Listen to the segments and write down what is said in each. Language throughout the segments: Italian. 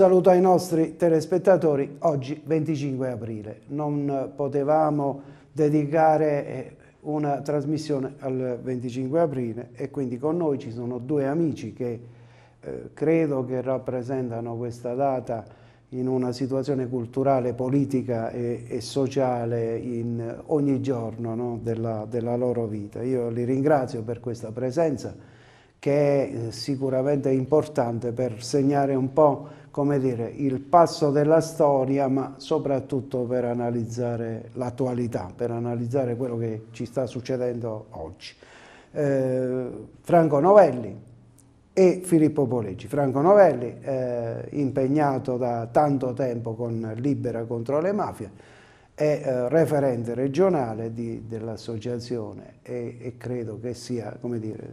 saluto ai nostri telespettatori. Oggi 25 aprile. Non potevamo dedicare eh, una trasmissione al 25 aprile e quindi con noi ci sono due amici che eh, credo che rappresentano questa data in una situazione culturale, politica e, e sociale in ogni giorno no, della, della loro vita. Io li ringrazio per questa presenza che è eh, sicuramente importante per segnare un po' come dire, il passo della storia, ma soprattutto per analizzare l'attualità, per analizzare quello che ci sta succedendo oggi. Eh, Franco Novelli e Filippo Poleggi. Franco Novelli, eh, impegnato da tanto tempo con Libera contro le mafie, è eh, referente regionale dell'associazione e, e, credo che sia dire,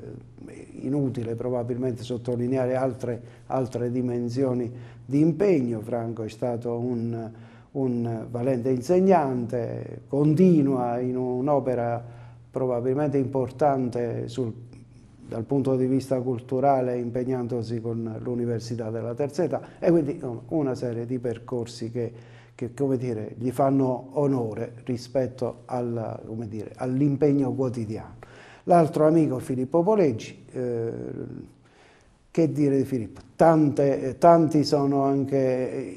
inutile probabilmente sottolineare altre, altre, dimensioni di impegno. Franco è stato un, un valente insegnante, continua in un'opera probabilmente importante sul, dal punto di vista culturale impegnandosi con l'Università della Terza Età e quindi una serie di percorsi che che dire, gli fanno onore rispetto al, dire, all'impegno quotidiano. L'altro amico Filippo Poleggi, eh, che dire di Filippo? Tante, tanti sono anche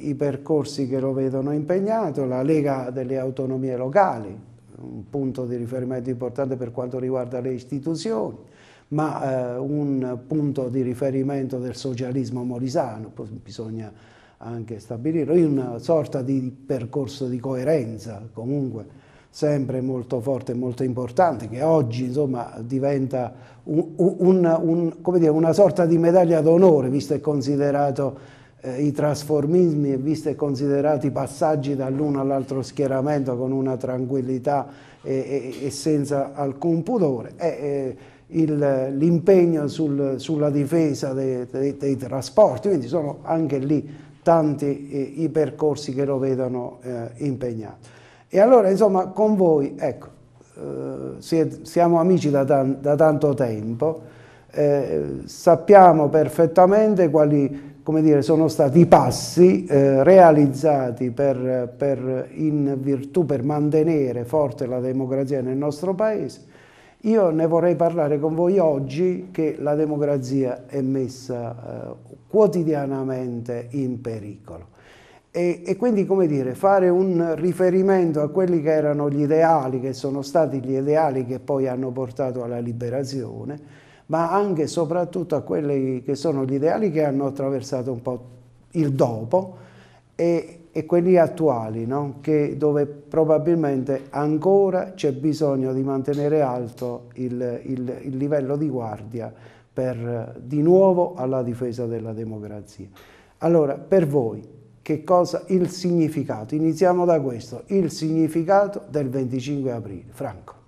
i percorsi che lo vedono impegnato, la Lega delle Autonomie Locali, un punto di riferimento importante per quanto riguarda le istituzioni, ma eh, un punto di riferimento del socialismo morisano, bisogna anche stabilire una sorta di percorso di coerenza comunque sempre molto forte e molto importante che oggi insomma diventa un, un, un, dire, una sorta di medaglia d'onore visto e considerato eh, i trasformismi e visto e considerati i passaggi dall'uno all'altro schieramento con una tranquillità e, e, e senza alcun pudore e, l'impegno sul, sulla difesa dei, dei, dei trasporti quindi sono anche lì tanti eh, i percorsi che lo vedono eh, impegnato. E allora, insomma, con voi, ecco, eh, siamo amici da, da tanto tempo, eh, sappiamo perfettamente quali come dire, sono stati i passi eh, realizzati per, per, in virtù, per mantenere forte la democrazia nel nostro Paese. Io ne vorrei parlare con voi oggi che la democrazia è messa eh, quotidianamente in pericolo. E, e, quindi, come dire, fare un riferimento a quelli che erano gli ideali, che sono stati gli ideali che poi hanno portato alla liberazione, ma anche e soprattutto a quelli che sono gli ideali che hanno attraversato un po' il dopo e, e quelli attuali, no? che, dove probabilmente ancora c'è bisogno di mantenere alto il, il, il livello di guardia per, di nuovo alla difesa della democrazia. Allora, per voi, che cosa il significato? Iniziamo da questo, il significato del 25 aprile. Franco.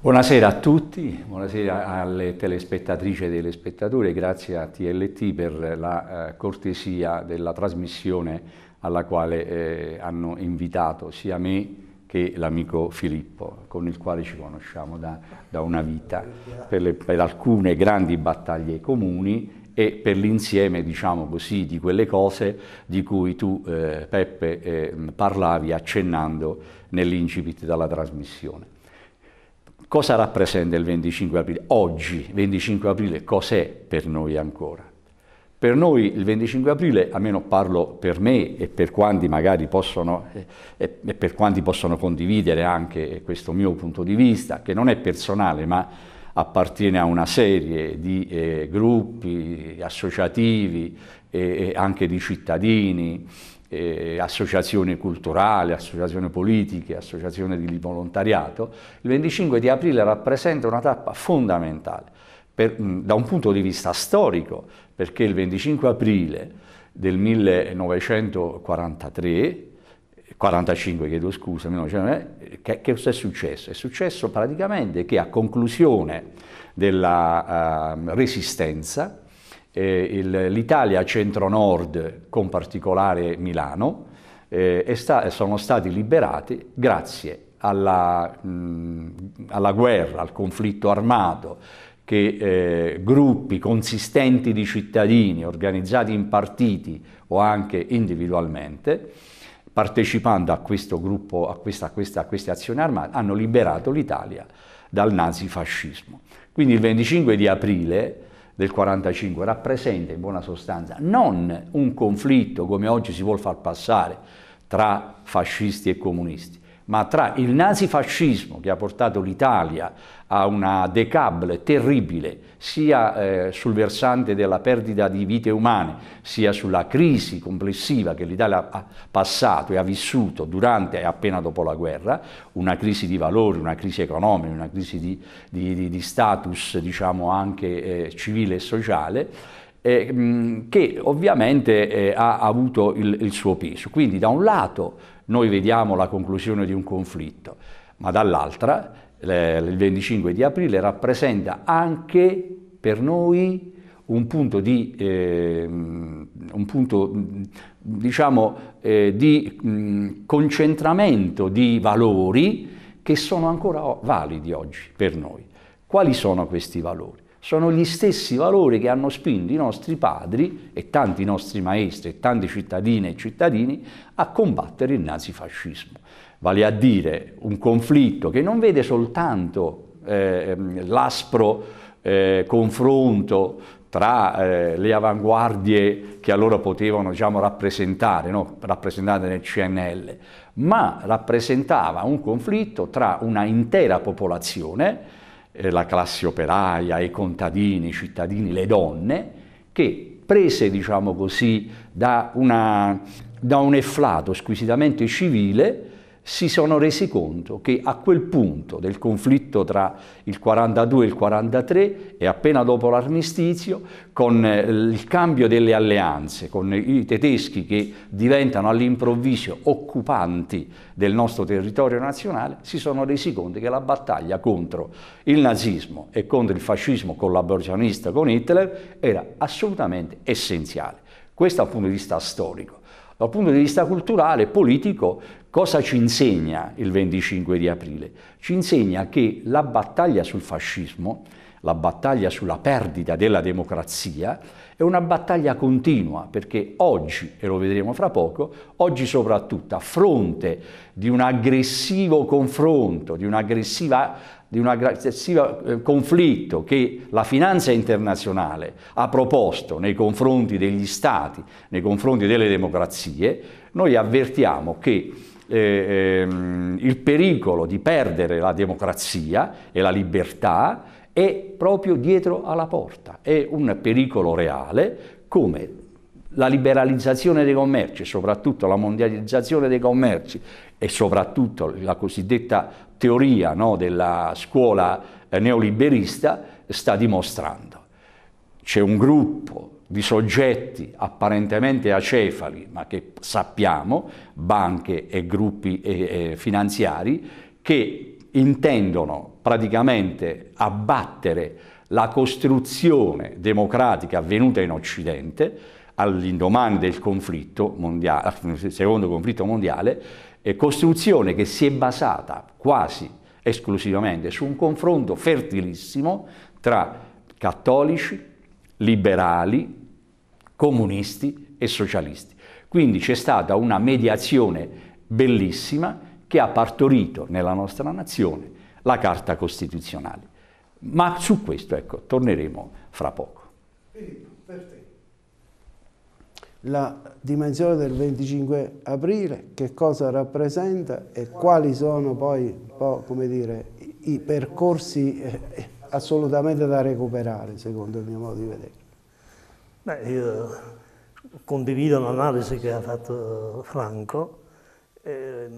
Buonasera a tutti, buonasera alle telespettatrici e telespettatori, grazie a TLT per la eh, cortesia della trasmissione alla quale eh, hanno invitato sia me che l'amico Filippo, con il quale ci conosciamo da, da una vita, per, le, per, alcune grandi battaglie comuni e per l'insieme, diciamo così, di quelle cose di cui tu, eh, Peppe, eh, parlavi accennando nell'incipit della trasmissione. Cosa rappresenta il 25 aprile? Oggi, 25 aprile, cos'è per noi ancora? Per noi il 25 aprile, almeno parlo per me e per quanti magari possono, eh, e per quanti possono condividere anche questo mio punto di vista, che non è personale ma appartiene a una serie di eh, gruppi associativi e, e anche di cittadini, eh, associazioni culturali, associazioni politiche, associazioni di volontariato, il 25 di aprile rappresenta una tappa fondamentale per, mh, da un punto di vista storico perché il 25 aprile del 1943, 45 chiedo scusa, che, che cosa è successo? È successo praticamente che a conclusione della uh, resistenza eh, l'Italia centro-nord, con particolare Milano, eh, sta, sono stati liberati grazie alla, mh, alla guerra, al conflitto armato che eh, gruppi consistenti di cittadini organizzati in partiti o anche individualmente, partecipando a, gruppo, a, questa, a, questa, a queste azioni armate, hanno liberato l'Italia dal nazifascismo. Quindi il 25 di aprile del 1945 rappresenta in buona sostanza non un conflitto come oggi si vuole far passare tra fascisti e comunisti, ma tra il nazifascismo che ha portato l'Italia a una decable terribile sia eh, sul versante della perdita di vite umane, sia sulla crisi complessiva che l'Italia ha passato e ha vissuto durante e appena dopo la guerra, una crisi di valori, una crisi economica, una crisi di, di, di status diciamo anche eh, civile e sociale, eh, che ovviamente eh, ha avuto il, il, suo peso. Quindi da un lato noi vediamo la conclusione di un conflitto, ma dall'altra il 25 di aprile rappresenta anche per noi un punto di, eh, un punto, diciamo, eh, di mh, mm, concentramento di valori che sono ancora validi oggi per noi. Quali sono questi valori? sono gli stessi valori che hanno spinto i nostri padri e tanti nostri maestri e tanti cittadine e cittadini a combattere il nazifascismo. Vale a dire un conflitto che non vede soltanto eh, l'aspro eh, confronto tra eh, le avanguardie che allora potevano diciamo, rappresentare, no? rappresentate nel CNL, ma rappresentava un conflitto tra una intera popolazione eh, la classe operaia, i contadini, i cittadini, le donne, che prese, diciamo così, da, una, da un efflato squisitamente civile, si sono resi conto che a quel punto del conflitto tra il 42 e il 43 e appena dopo l'armistizio, con eh, il cambio delle alleanze, con i tedeschi che diventano all'improvviso occupanti del nostro territorio nazionale, si sono resi conto che la battaglia contro il nazismo e contro il fascismo collaborazionista con Hitler era assolutamente essenziale. Questo dal punto di vista storico. Dal punto di vista culturale e politico Cosa ci insegna il 25 di aprile? Ci insegna che la battaglia sul fascismo, la battaglia sulla perdita della democrazia, è una battaglia continua perché oggi, e lo vedremo fra poco, oggi soprattutto a fronte di un aggressivo confronto, di, di un aggressivo eh, conflitto che la finanza internazionale ha proposto nei confronti degli stati, nei confronti delle democrazie, noi avvertiamo che eh, ehm, il pericolo di perdere la democrazia e la libertà è proprio dietro alla porta, è un pericolo reale come la liberalizzazione dei commerci, soprattutto la mondializzazione dei commerci e soprattutto la cosiddetta teoria no, della scuola eh, neoliberista sta dimostrando. C'è un gruppo di soggetti apparentemente acefali, ma che sappiamo, banche e gruppi finanziari, che intendono praticamente abbattere la costruzione democratica avvenuta in Occidente all'indomani del conflitto mondiale, eh, secondo conflitto mondiale, costruzione che si è basata quasi esclusivamente su un confronto fertilissimo tra cattolici, liberali, comunisti e socialisti. Quindi c'è stata una mediazione bellissima che ha partorito nella nostra nazione la Carta Costituzionale. Ma su questo, ecco, torneremo fra poco. La dimensione del 25 aprile, che cosa rappresenta e quali sono poi, poi dire, i percorsi eh, eh, assolutamente da recuperare, secondo il mio modo di vedere. Beh, io condivido l'analisi che ha fatto Franco. Eh,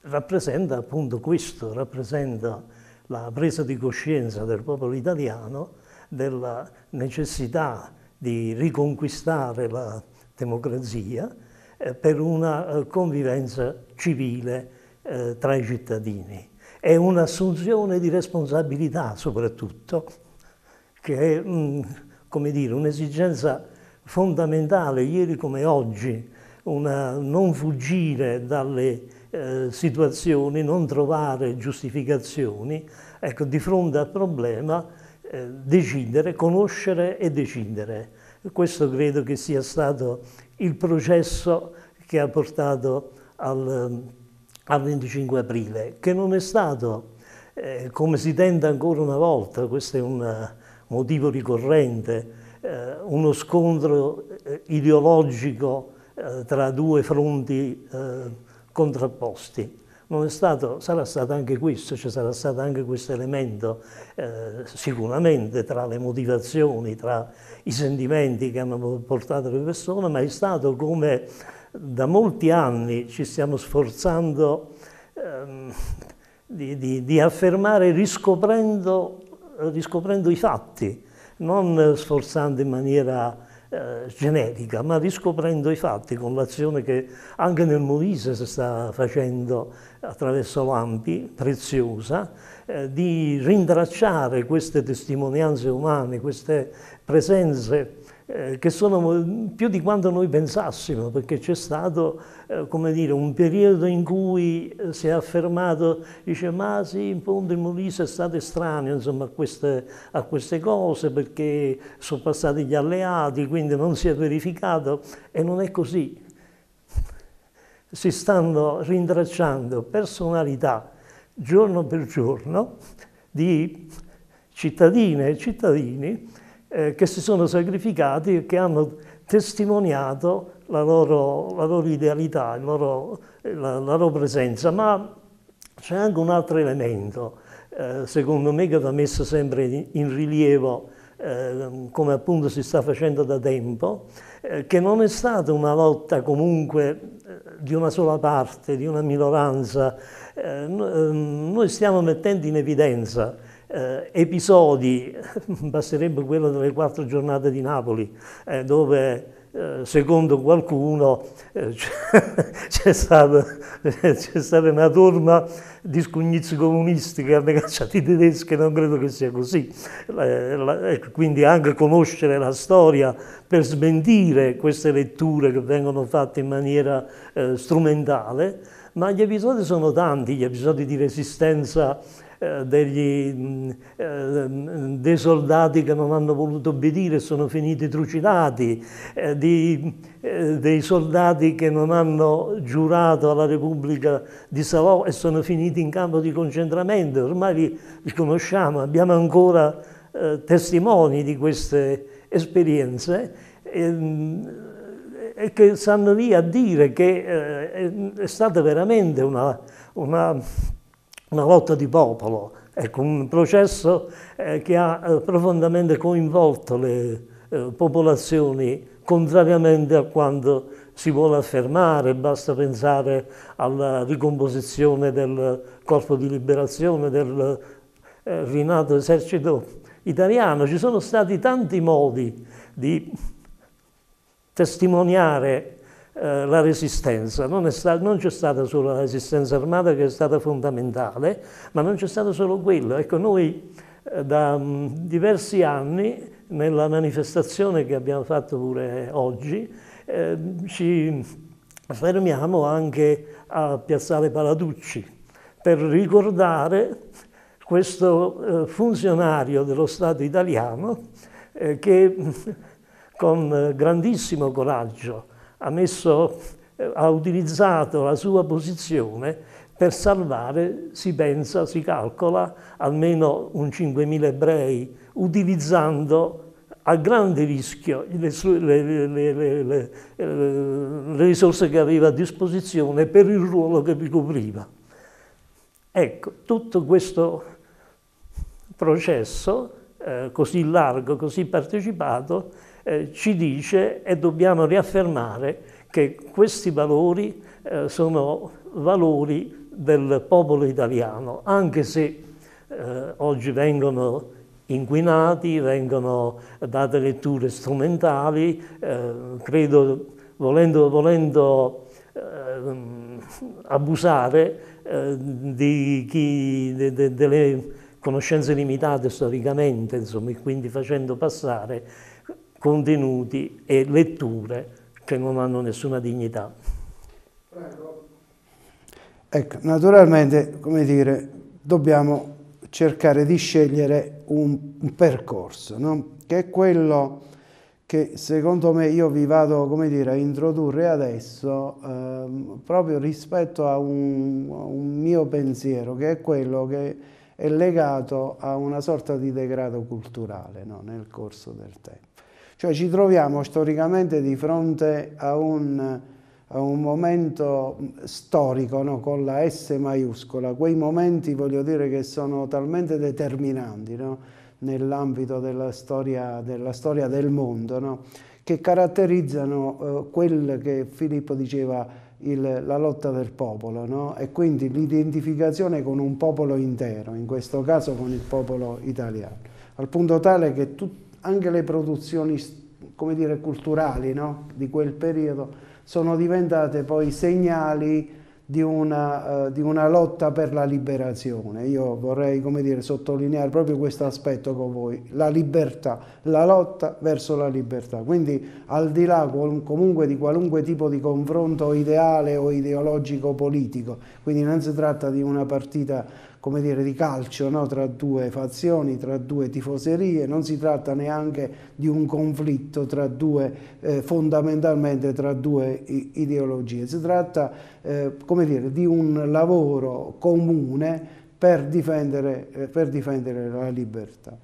rappresenta appunto questo, rappresenta la presa di coscienza del popolo italiano della necessità di riconquistare la democrazia eh, per una eh, convivenza civile eh, tra i cittadini. È un'assunzione di responsabilità soprattutto che mh, mm, come dire, un'esigenza fondamentale, ieri come oggi, una, non fuggire dalle eh, situazioni, non trovare giustificazioni, ecco, di fronte al problema eh, decidere, conoscere e decidere. Questo credo che sia stato il processo che ha portato al, al 25 aprile, che non è stato, eh, come si tenta ancora una volta, questo è una, motivo ricorrente, eh, uno scontro eh, ideologico eh, tra due fronti eh, contrapposti. Stato, sarà stato anche questo, ci cioè sarà stato anche questo elemento eh, sicuramente tra le motivazioni, tra i sentimenti che hanno portato le persone, ma è stato come da molti anni ci stiamo sforzando ehm, di, di, di, affermare riscoprendo riscoprendo i fatti, non sforzando in maniera eh, generica, ma riscoprendo i fatti con l'azione che anche nel Molise si sta facendo attraverso l'AMPI, preziosa, eh, di rintracciare queste testimonianze umane, queste presenze eh, che sono più di quanto noi pensassimo, perché c'è stato eh, come dire, un periodo in cui eh, si è affermato, dice ma sì, in Ponte Molise è stato estraneo insomma, a, queste, a, queste, cose perché sono passati gli alleati, quindi non si è verificato e non è così. Si stanno rintracciando personalità giorno per giorno di cittadine e cittadini eh, che si sono sacrificati e che hanno testimoniato la loro, la loro idealità, loro, la, la, loro presenza, ma c'è anche un altro elemento, eh, secondo me, che va messo sempre in, in rilievo, eh, come appunto si sta facendo da tempo, eh, che non è stata una lotta comunque eh, di una sola parte, di una minoranza. Eh, ehm, noi stiamo mettendo in evidenza eh, episodi, basterebbe quello delle quattro giornate di Napoli, eh, dove eh, secondo qualcuno eh, c'è stata, stata, una torma di scugnizzi comunisti che hanno cacciato i tedeschi, non credo che sia così. Ecco, quindi anche conoscere la storia per smentire queste letture che vengono fatte in maniera eh, strumentale, ma gli episodi sono tanti, gli episodi di resistenza eh, degli, mm, eh, dei soldati che non hanno voluto obbedire e sono finiti trucidati, eh, di, dei soldati che non hanno giurato alla Repubblica di Salò e sono finiti in campo di concentramento. Ormai li, li conosciamo, abbiamo ancora eh, testimoni di queste esperienze e, ehm, e che stanno lì a dire che eh, è, è stata veramente una, una una lotta di popolo, ecco, un processo eh, che ha eh, profondamente coinvolto le eh, popolazioni, contrariamente a quanto si vuole affermare, basta pensare alla ricomposizione del corpo di liberazione, del eh, rinato esercito italiano. Ci sono stati tanti modi di testimoniare eh, la resistenza, non, c'è stata solo la resistenza armata che è stata fondamentale, ma non c'è stato solo quello. Ecco, noi eh, da mm, diversi anni, nella manifestazione che abbiamo fatto pure oggi, eh, ci fermiamo anche a Piazzale Paraducci per ricordare questo eh, funzionario dello Stato italiano che con grandissimo coraggio ha, messo, eh, ha utilizzato la sua posizione per salvare, si pensa, si calcola, almeno un 5.000 ebrei, utilizzando a grande rischio le, le, le, le, risorse che aveva a disposizione per il ruolo che ricopriva. Ecco, tutto questo processo eh, così largo, così partecipato, eh, ci dice e dobbiamo riaffermare che questi valori eh, sono valori del popolo italiano, anche se eh, oggi vengono inquinati, vengono date letture strumentali, eh, credo volendo, volendo ehm, abusare eh, di chi, de, de, delle conoscenze limitate storicamente, insomma, quindi facendo passare contenuti e letture che non hanno nessuna dignità. Ecco, naturalmente, come dire, dobbiamo cercare di scegliere un, un percorso, no? che è quello che secondo me io vi vado come dire, a introdurre adesso ehm, proprio rispetto a un, a un, mio pensiero che è quello che è legato a una sorta di degrado culturale no? nel corso del tempo. Cioè ci troviamo storicamente di fronte a un, a un momento storico no? con la S maiuscola, quei momenti voglio dire che sono talmente determinanti no? nell'ambito della storia, della storia, del mondo, no? che caratterizzano eh, quel che Filippo diceva il, la lotta del popolo no? e quindi l'identificazione con un popolo intero, in questo caso con il popolo italiano, al punto tale che tutti anche le produzioni come dire, culturali no? di quel periodo sono diventate poi segnali di una, uh, di una lotta per la liberazione. Io vorrei come dire, sottolineare proprio questo aspetto con voi, la libertà, la lotta verso la libertà. Quindi al di là comunque di qualunque tipo di confronto ideale o ideologico politico, quindi non si tratta di una partita come dire, di calcio no? tra due fazioni, tra due tifoserie, non si tratta neanche di un conflitto tra due, eh, fondamentalmente tra due ideologie, si tratta eh, come dire, di un lavoro comune per difendere, eh, per difendere la libertà.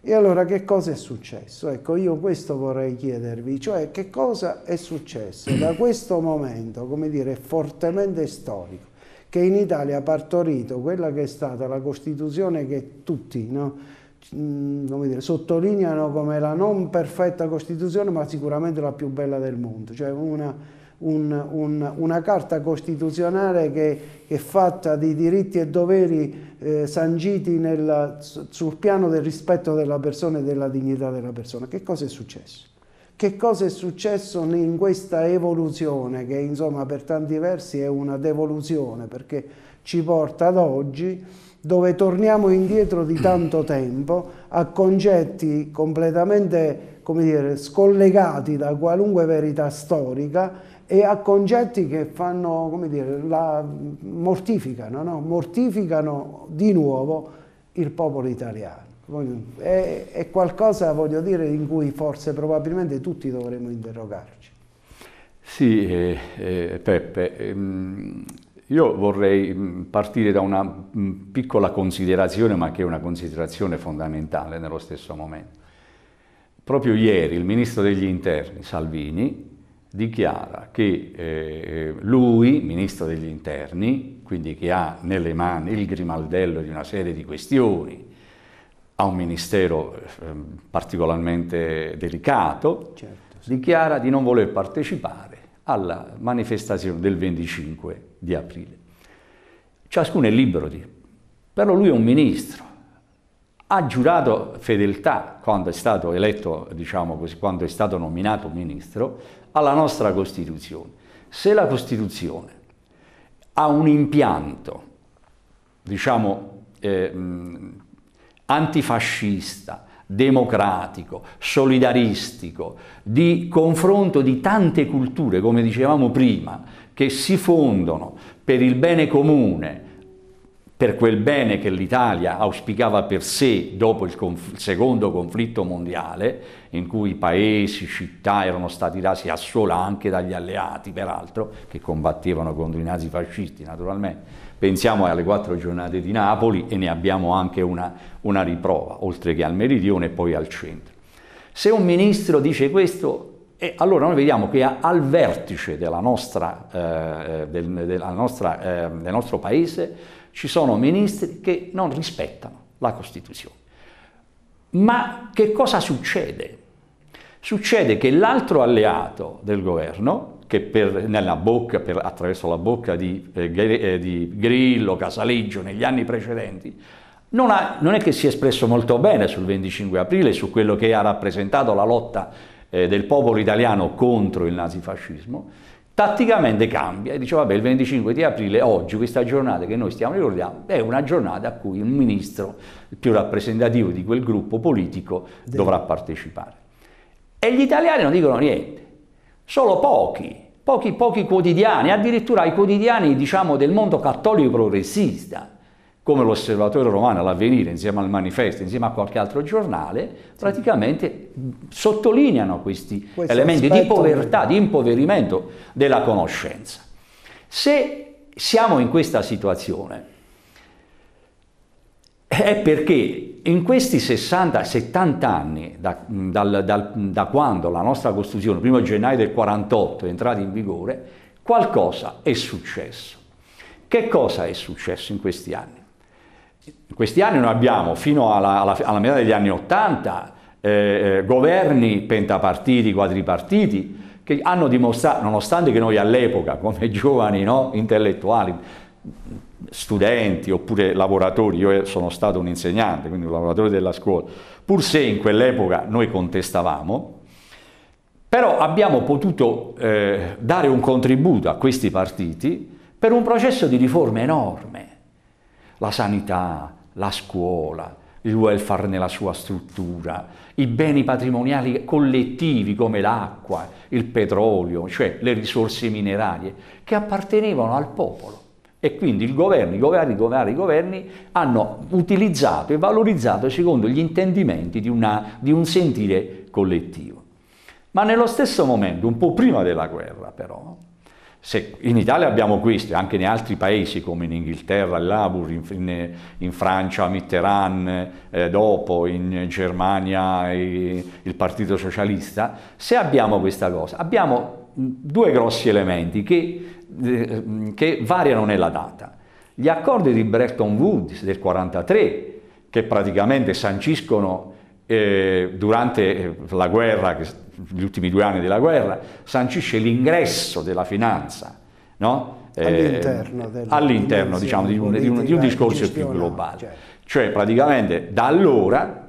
E allora che cosa è successo? Ecco, io questo vorrei chiedervi, cioè che cosa è successo da questo momento, come dire, fortemente storico, che in Italia ha partorito quella che è stata la Costituzione che tutti no, mm, dire, sottolineano come la non perfetta Costituzione, ma sicuramente la più bella del mondo. Cioè una, un, un, una carta costituzionale che, che, è fatta di diritti e doveri eh, sanciti nel, sul piano del rispetto della persona e della dignità della persona. Che cosa è successo? Che cosa è successo in questa evoluzione, che insomma per tanti versi è una devoluzione, perché ci porta ad oggi, dove torniamo indietro di tanto tempo a concetti completamente come dire, scollegati da qualunque verità storica e a concetti che fanno, come dire, la mortificano, no? mortificano di nuovo il popolo italiano è, è qualcosa, voglio dire, in cui forse probabilmente tutti dovremmo interrogarci. Sì, eh, eh, Peppe, ehm, io vorrei mm, partire da una mm, piccola considerazione, ma che è una considerazione fondamentale nello stesso momento. Proprio ieri il ministro degli interni, Salvini, dichiara che eh, eh lui, ministro degli interni, quindi che ha nelle mani il grimaldello di una serie di questioni, ha un ministero ehm, particolarmente delicato, certo, sì. dichiara di non voler partecipare alla manifestazione del 25 di aprile. Ciascuno è libero di, però lui è un ministro, ha giurato fedeltà quando è stato eletto, diciamo così, quando è stato nominato ministro, alla nostra Costituzione. Se la Costituzione ha un impianto, diciamo, eh, antifascista, democratico, solidaristico, di confronto di tante culture, come dicevamo prima, che si fondono per il bene comune, per quel bene che l'Italia auspicava per sé dopo il, conf secondo conflitto mondiale, in cui paesi, città erano stati rasi a sola anche dagli alleati, peraltro, che combattevano contro i nazifascisti naturalmente, Pensiamo alle quattro giornate di Napoli e ne abbiamo anche una, una riprova, oltre che al meridione e poi al centro. Se un ministro dice questo, e eh, allora noi vediamo che al vertice nostra, eh, eh del, nostra, eh, del, nostro paese ci sono ministri che non rispettano la Costituzione. Ma che cosa succede? Succede che l'altro alleato del governo che per, nella bocca, per, attraverso la bocca di, eh, eh di, Grillo, Casaleggio negli anni precedenti, non, ha, non, è che si è espresso molto bene sul 25 aprile, su quello che ha rappresentato la lotta eh, del popolo italiano contro il nazifascismo, tatticamente cambia e dice vabbè il 25 di aprile, oggi, questa giornata che noi stiamo ricordando, è una giornata a cui il ministro più rappresentativo di quel gruppo politico dovrà partecipare. E gli italiani non dicono niente. Solo pochi, pochi, pochi quotidiani, addirittura i quotidiani diciamo, del mondo cattolico progressista, come l'Osservatorio Romano, all'avvenire, insieme al Manifesto, insieme a qualche altro giornale, praticamente sottolineano questi Questo elementi di povertà, di impoverimento della conoscenza. Se siamo in questa situazione, è perché in questi 60-70 anni, da, dal, dal, da, quando la nostra Costituzione, 1 gennaio del 48, è entrata in vigore, qualcosa è successo. Che cosa è successo in questi anni? In questi anni noi abbiamo, fino alla, alla, alla metà degli anni 80, eh, eh, governi pentapartiti, quadripartiti, che hanno dimostrato, nonostante che noi all'epoca, come giovani no, intellettuali, studenti oppure lavoratori, io eh, sono stato un insegnante, quindi un lavoratore della scuola, pur se in quell'epoca noi contestavamo, però abbiamo potuto eh, dare un contributo a questi partiti per un processo di riforme enorme, la sanità, la scuola, il welfare nella sua struttura, i beni patrimoniali collettivi come l'acqua, il petrolio, cioè le risorse minerarie, che appartenevano al popolo. E quindi il governo, i governi, i governi, i governi hanno utilizzato e valorizzato secondo gli intendimenti di, una, di un sentire collettivo. Ma nello stesso momento, un po' prima della guerra però, se in Italia abbiamo questo, e anche in altri paesi come in Inghilterra, Labur, in, in, in Francia, Mitterrand, eh, dopo in Germania eh, il Partito Socialista, se abbiamo questa cosa, abbiamo due grossi elementi che eh, che variano nella data. Gli accordi di Bretton Woods del 1943, che praticamente sanciscono eh, durante eh, la guerra, gli ultimi due anni della guerra, sancisce l'ingresso della finanza no? eh, all'interno, diciamo, di, un, di, di, un, discorso più globale. Certo. cioè praticamente da allora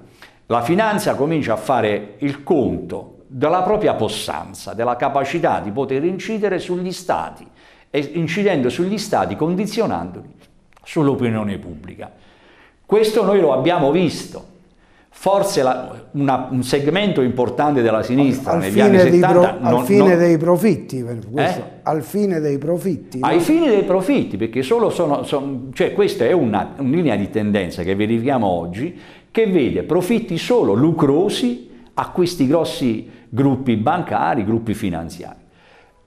la finanza comincia a fare il conto della propria possanza, della capacità di poter incidere sugli stati, incidendo sugli stati, condizionandoli sull'opinione pubblica. Questo noi lo abbiamo visto. Forse la, una, un segmento importante della sinistra al, negli anni 70... Pro, al non, fine non, dei profitti, questo, eh? al fine dei profitti. Ai no? fini dei profitti, perché solo sono... sono cioè questa è una, una linea di tendenza che verifichiamo oggi, che vede profitti solo lucrosi a questi grossi gruppi bancari, gruppi finanziari.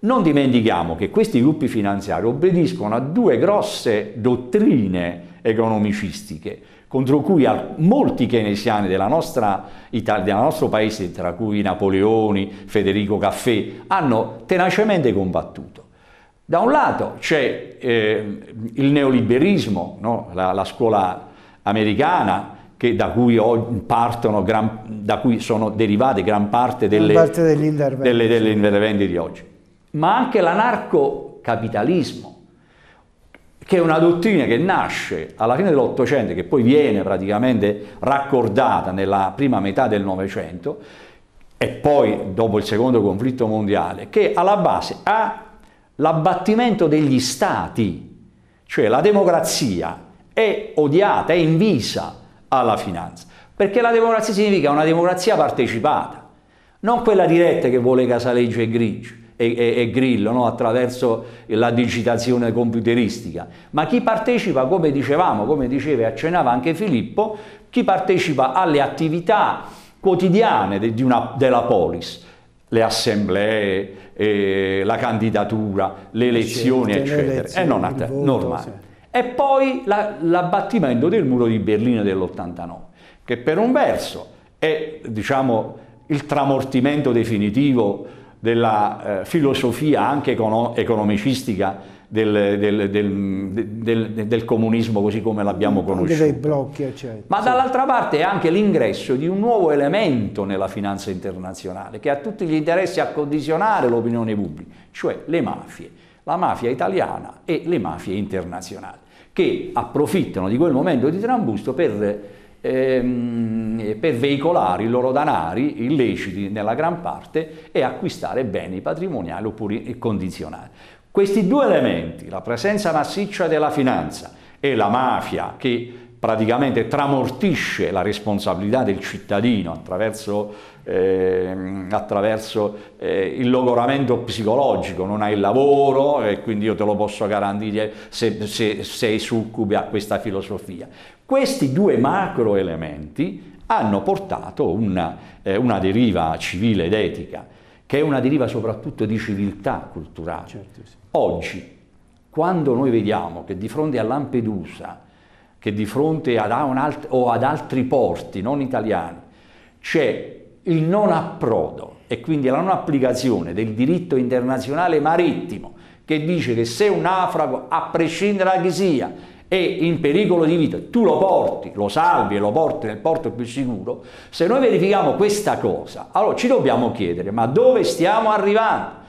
Non dimentichiamo che questi gruppi finanziari obbediscono a due grosse dottrine economicistiche, contro cui molti keynesiani della nostra del nostro paese, tra cui Napoleoni, Federico Caffè, hanno tenacemente combattuto. Da un lato c'è eh, il neoliberismo, no? la, la, scuola americana, che, da, cui partono gran, da cui sono derivate gran parte delle, parte degli interventi, delle, delle interventi di oggi ma anche l'anarcocapitalismo, che è una dottrina che nasce alla fine dell'Ottocento, che poi viene praticamente raccordata nella prima metà del Novecento e poi dopo il secondo conflitto mondiale, che alla base ha l'abbattimento degli stati, cioè la democrazia è odiata, è invisa alla finanza, perché la democrazia significa una democrazia partecipata, non quella diretta che vuole Casaleggio e Grigio, e, e, e Grillo no? attraverso la digitazione computeristica, ma chi partecipa, come dicevamo, come diceva e accennava anche Filippo, chi partecipa alle attività quotidiane de, una, della polis, le assemblee, eh, la candidatura, le elezioni, Scelte, eccetera, e eh, non voto, normale. Sì. E poi la, l'abbattimento del muro di Berlino dell'89, che per un verso è diciamo, il tramortimento definitivo della eh, filosofia anche econo economicistica del, del, del, del, comunismo così come l'abbiamo conosciuto. Dei blocchi, eccetera. Eh, Ma dall'altra parte è anche l'ingresso di un nuovo elemento nella finanza internazionale che ha tutti gli interessi a condizionare l'opinione pubblica, cioè le mafie, la mafia italiana e le mafie internazionali, che approfittano di quel momento di trambusto per Ehm, per veicolare i loro danari illeciti nella gran parte e acquistare beni patrimoniali oppure condizionali. Questi due elementi, la presenza massiccia della finanza e la mafia che praticamente tramortisce la responsabilità del cittadino attraverso, eh, attraverso eh, il logoramento psicologico, non hai il lavoro e quindi io te lo posso garantire se, se sei succube a questa filosofia. Questi due macro elementi hanno portato una, eh, una deriva civile ed etica, che è una deriva soprattutto di civiltà culturale. Certo, sì. Oggi, quando noi vediamo che di fronte a Lampedusa, che di fronte ad, alt- o ad altri porti non italiani, c'è il non approdo e quindi la non applicazione del diritto internazionale marittimo che dice che se un naufrago, a prescindere da chi sia, è in pericolo di vita, tu lo porti, lo salvi e lo porti nel porto più sicuro, se noi verifichiamo questa cosa, allora ci dobbiamo chiedere ma dove stiamo arrivando?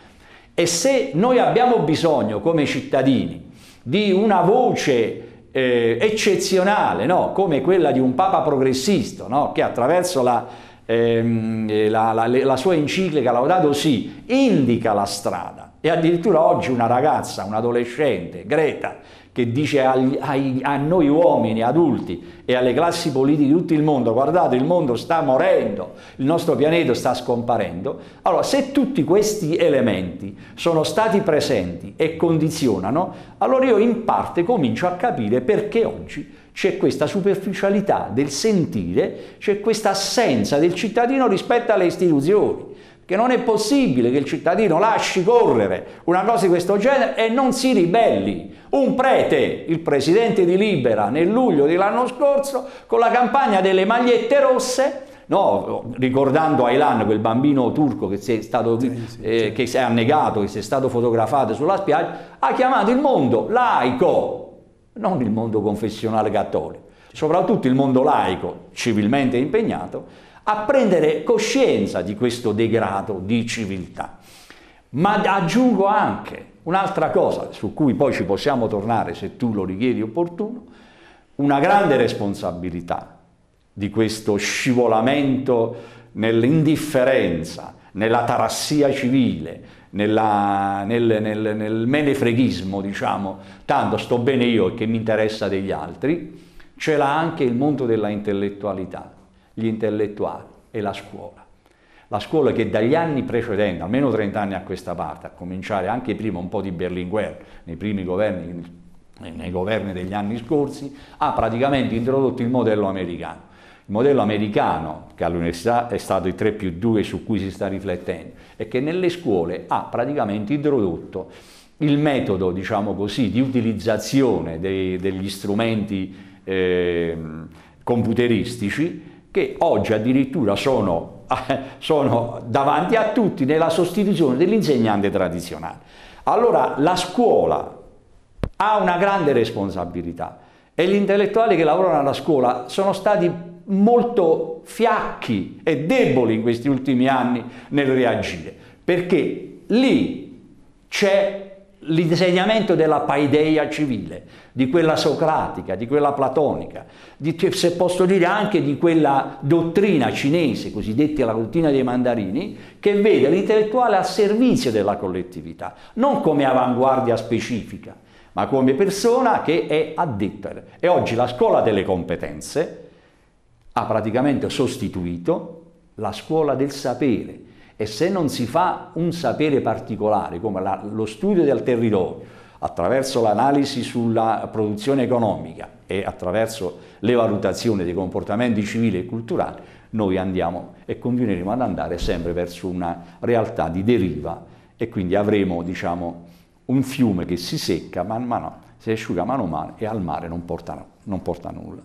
E se noi abbiamo bisogno come cittadini di una voce eh, eccezionale, no? come quella di un Papa progressista, no? che attraverso la, ehm, eh, la, la, la sua enciclica Laudato Si indica la strada, e addirittura oggi una ragazza, un'adolescente, Greta, che dice agli, ai, a noi uomini adulti e alle classi politiche di tutto il mondo, guardate il mondo sta morendo, il nostro pianeta sta scomparendo, allora se tutti questi elementi sono stati presenti e condizionano, allora io in parte comincio a capire perché oggi c'è questa superficialità del sentire, c'è questa assenza del cittadino rispetto alle istituzioni che non è possibile che il cittadino lasci correre una cosa di questo genere e non si ribelli. Un prete, il presidente di Libera, nel luglio dell'anno scorso, con la campagna delle magliette rosse, no, ricordando Aylan, quel bambino turco che si, stato, sì, sì, eh, sì. Certo. che si è annegato, che si è stato fotografato sulla spiaggia, ha chiamato il mondo laico, non il mondo confessionale cattolico, soprattutto il mondo laico, civilmente impegnato, a prendere coscienza di questo degrado di civiltà. Ma aggiungo anche un'altra cosa su cui poi ci possiamo tornare se tu lo richiedi opportuno, una grande responsabilità di questo scivolamento nell'indifferenza, nella tarassia civile, nella, nel, nel, nel menefreghismo, diciamo, tanto sto bene io e che mi interessa degli altri, ce l'ha anche il mondo della intellettualità gli intellettuali e la scuola. La scuola che dagli anni precedenti, almeno 30 anni a questa parte, a cominciare anche prima un po' di Berlinguer, nei primi governi, nei governi degli anni scorsi, ha praticamente introdotto il modello americano. Il modello americano, che all'università è stato il 3 più 2 su cui si sta riflettendo, è che nelle scuole ha praticamente introdotto il metodo, diciamo così, di utilizzazione dei, degli strumenti eh, computeristici che oggi addirittura sono, sono davanti a tutti nella sostituzione dell'insegnante tradizionale. Allora la scuola ha una grande responsabilità e gli intellettuali che lavorano alla scuola sono stati molto fiacchi e deboli in questi ultimi anni nel reagire, perché lì c'è l'insegnamento della paideia civile, di quella socratica, di quella platonica, di, se posso dire anche di quella dottrina cinese, cosiddetta la dottrina dei mandarini, che vede l'intellettuale a servizio della collettività, non come avanguardia specifica, ma come persona che è addetta. E oggi la scuola delle competenze ha praticamente sostituito la scuola del sapere, e se non si fa un sapere particolare, come la, lo studio del territorio, attraverso l'analisi sulla produzione economica e attraverso le valutazioni dei comportamenti civili e culturali, noi andiamo e continueremo ad andare sempre verso una realtà di deriva e quindi avremo diciamo, un fiume che si secca man mano, si asciuga mano a mano e al mare non porta, non porta nulla.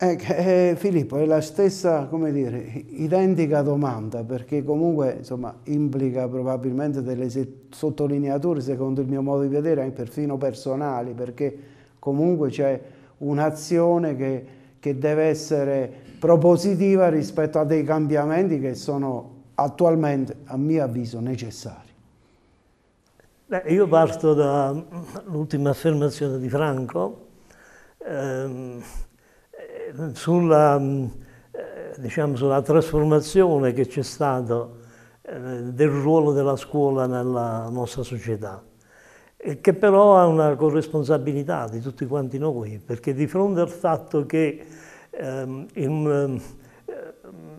Eh, eh, Filippo, è la stessa, come dire, identica domanda, perché comunque insomma, implica probabilmente delle sottolineature, secondo il mio modo di vedere, anche perfino personali, perché comunque c'è un'azione che, che deve essere propositiva rispetto a dei cambiamenti che sono attualmente, a mio avviso, necessari. Beh, io parto dall'ultima affermazione di Franco. Ehm sulla, mm, eh, diciamo, sulla trasformazione che c'è stata eh, del ruolo della scuola nella nostra società, che però ha una corresponsabilità di tutti quanti noi, perché di fronte al fatto che ehm, in, eh,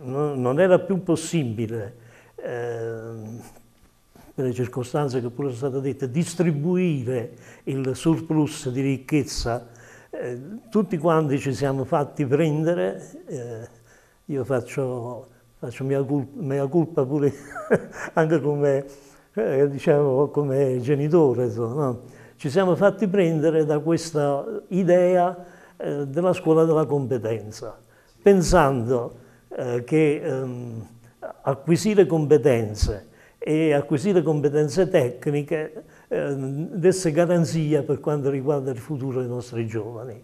non era più possibile, ehm, per le circostanze che pure sono state dette, distribuire il surplus di ricchezza eh, tutti quanti ci siamo fatti prendere, eh, io faccio, faccio mia, culpa, mia, colpa pure anche come, eh, diciamo, come genitore, no? ci siamo fatti prendere da questa idea eh, della scuola della competenza, pensando eh, che ehm, acquisire competenze e acquisire competenze tecniche Ehm, desse garanzia per quanto riguarda il futuro dei nostri giovani.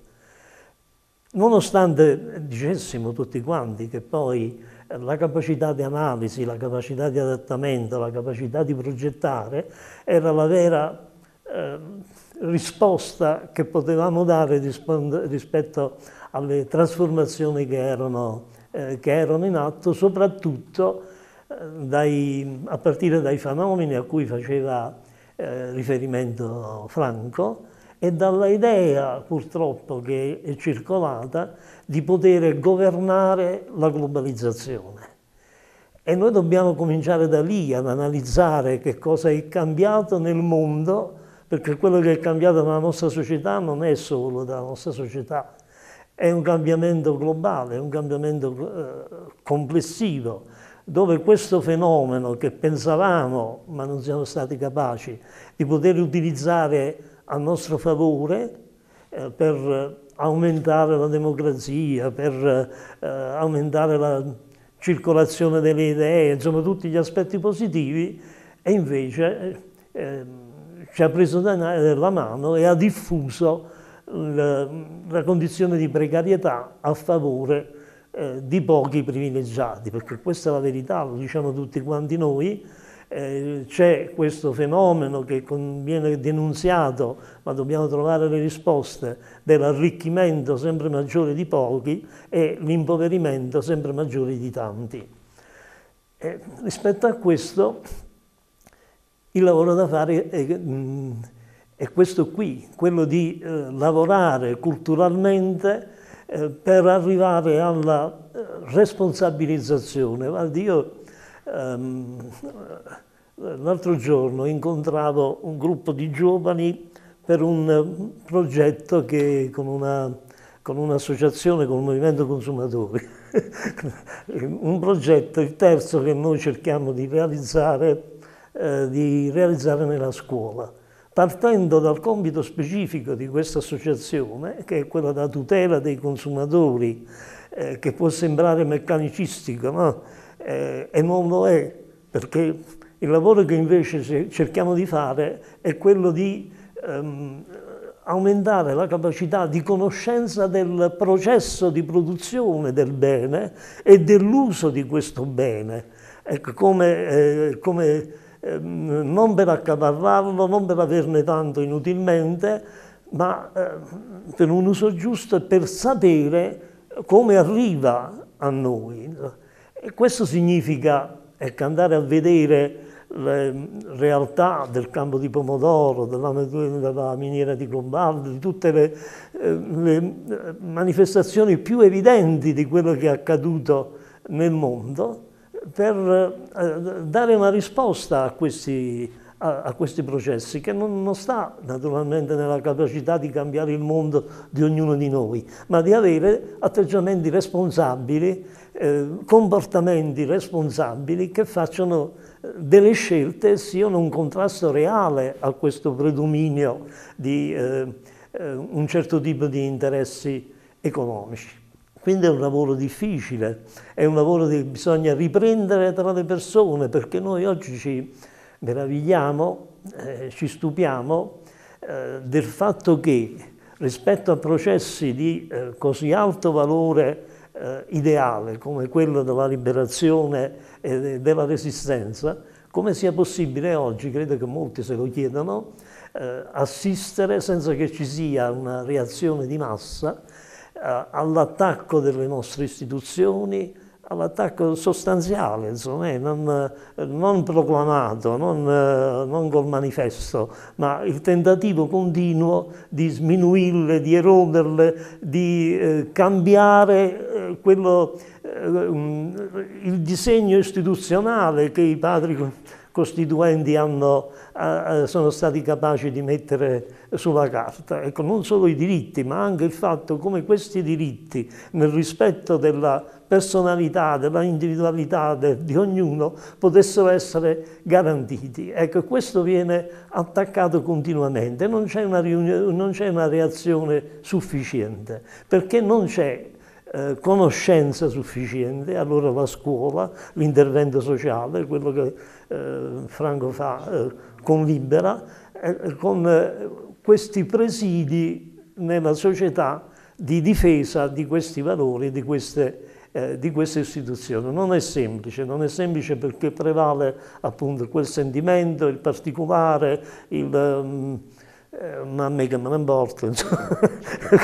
Nonostante dicessimo tutti quanti che poi eh, la capacità di analisi, la capacità di adattamento, la capacità di progettare era la vera eh, risposta che potevamo dare rispetto alle trasformazioni che erano, eh, che erano in atto, soprattutto eh, dai, a partire dai fenomeni a cui faceva eh, riferimento franco, e dalla idea purtroppo che è circolata di poter governare la globalizzazione. E noi dobbiamo cominciare da lì ad analizzare che cosa è cambiato nel mondo, perché quello che è cambiato nella nostra società non è solo della nostra società, è un cambiamento globale, è un cambiamento eh, complessivo dove questo fenomeno che pensavamo, ma non siamo stati capaci, di poter utilizzare a nostro favore eh, per eh, aumentare la democrazia, per eh, aumentare la circolazione delle idee, insomma tutti gli aspetti positivi, e invece eh, ehm, ci ha preso eh, la mano e ha diffuso la, la condizione di precarietà a favore eh, di pochi privilegiati, perché questa è la verità, lo diciamo tutti quanti noi, eh, c'è questo fenomeno che con, viene denunziato, ma dobbiamo trovare le risposte, dell'arricchimento sempre maggiore di pochi e l'impoverimento sempre maggiore di tanti. Eh, rispetto a questo, il lavoro da fare è, è, mm, è questo qui, quello di eh, lavorare culturalmente eh, per arrivare alla eh, responsabilizzazione. Guardi, io ehm, l'altro giorno incontravo un gruppo di giovani per un eh, progetto che con una con un'associazione, con il Movimento Consumatori, un progetto, il terzo che noi cerchiamo di realizzare, eh, di realizzare nella scuola partendo dal compito specifico di questa associazione, che è quella della tutela dei consumatori, eh, che può sembrare meccanicistico, no? eh, e non lo è, perché il lavoro che invece cerchiamo di fare è quello di ehm, aumentare la capacità di conoscenza del processo di produzione del bene e dell'uso di questo bene. Ecco, come, eh, come Ehm, non per accaparrarlo, non per averne tanto inutilmente, ma ehm, per un uso giusto e per sapere come arriva a noi. E questo significa ecco, andare a vedere le ehm, realtà del campo di pomodoro, della, della miniera di Lombardo, di tutte le, le, manifestazioni più evidenti di quello che è accaduto nel mondo per eh, dare una risposta a questi, a, a questi processi, che non, non, sta naturalmente nella capacità di cambiare il mondo di ognuno di noi, ma di avere atteggiamenti responsabili, eh, comportamenti responsabili che facciano eh, delle scelte e siano un contrasto reale a questo predominio di eh, eh un certo tipo di interessi economici. Quindi è un lavoro difficile, è un lavoro che bisogna riprendere tra le persone, perché noi oggi ci meravigliamo, eh, ci stupiamo eh, del fatto che rispetto a processi di eh, così alto valore eh, ideale come quello della liberazione e della resistenza, come sia possibile oggi, credo che molti se lo chiedano, eh, assistere senza che ci sia una reazione di massa eh, all'attacco delle nostre istituzioni, all'attacco sostanziale, insomma, eh, non, eh, non, proclamato, non, non, col manifesto, ma il tentativo continuo di sminuirle, di eroderle, di eh, cambiare eh, quello, eh, mm, il disegno istituzionale che i padri costituenti hanno sono stati capaci di mettere sulla carta. Ecco, non solo i diritti, ma anche il fatto come questi diritti, nel rispetto della personalità, della individualità di ognuno, potessero essere garantiti. Ecco, questo viene attaccato continuamente, non c'è una, una, reazione sufficiente, perché non c'è eh, conoscenza sufficiente, allora la scuola, l'intervento sociale, quello che eh, Franco fa, eh, con Libera, eh, con eh, questi presidi nella società di difesa di questi valori, di queste, eh, di queste istituzioni. Non è semplice, non è semplice perché prevale appunto quel sentimento, il particolare, il... Um, ehm, eh, mamma che me ne importa,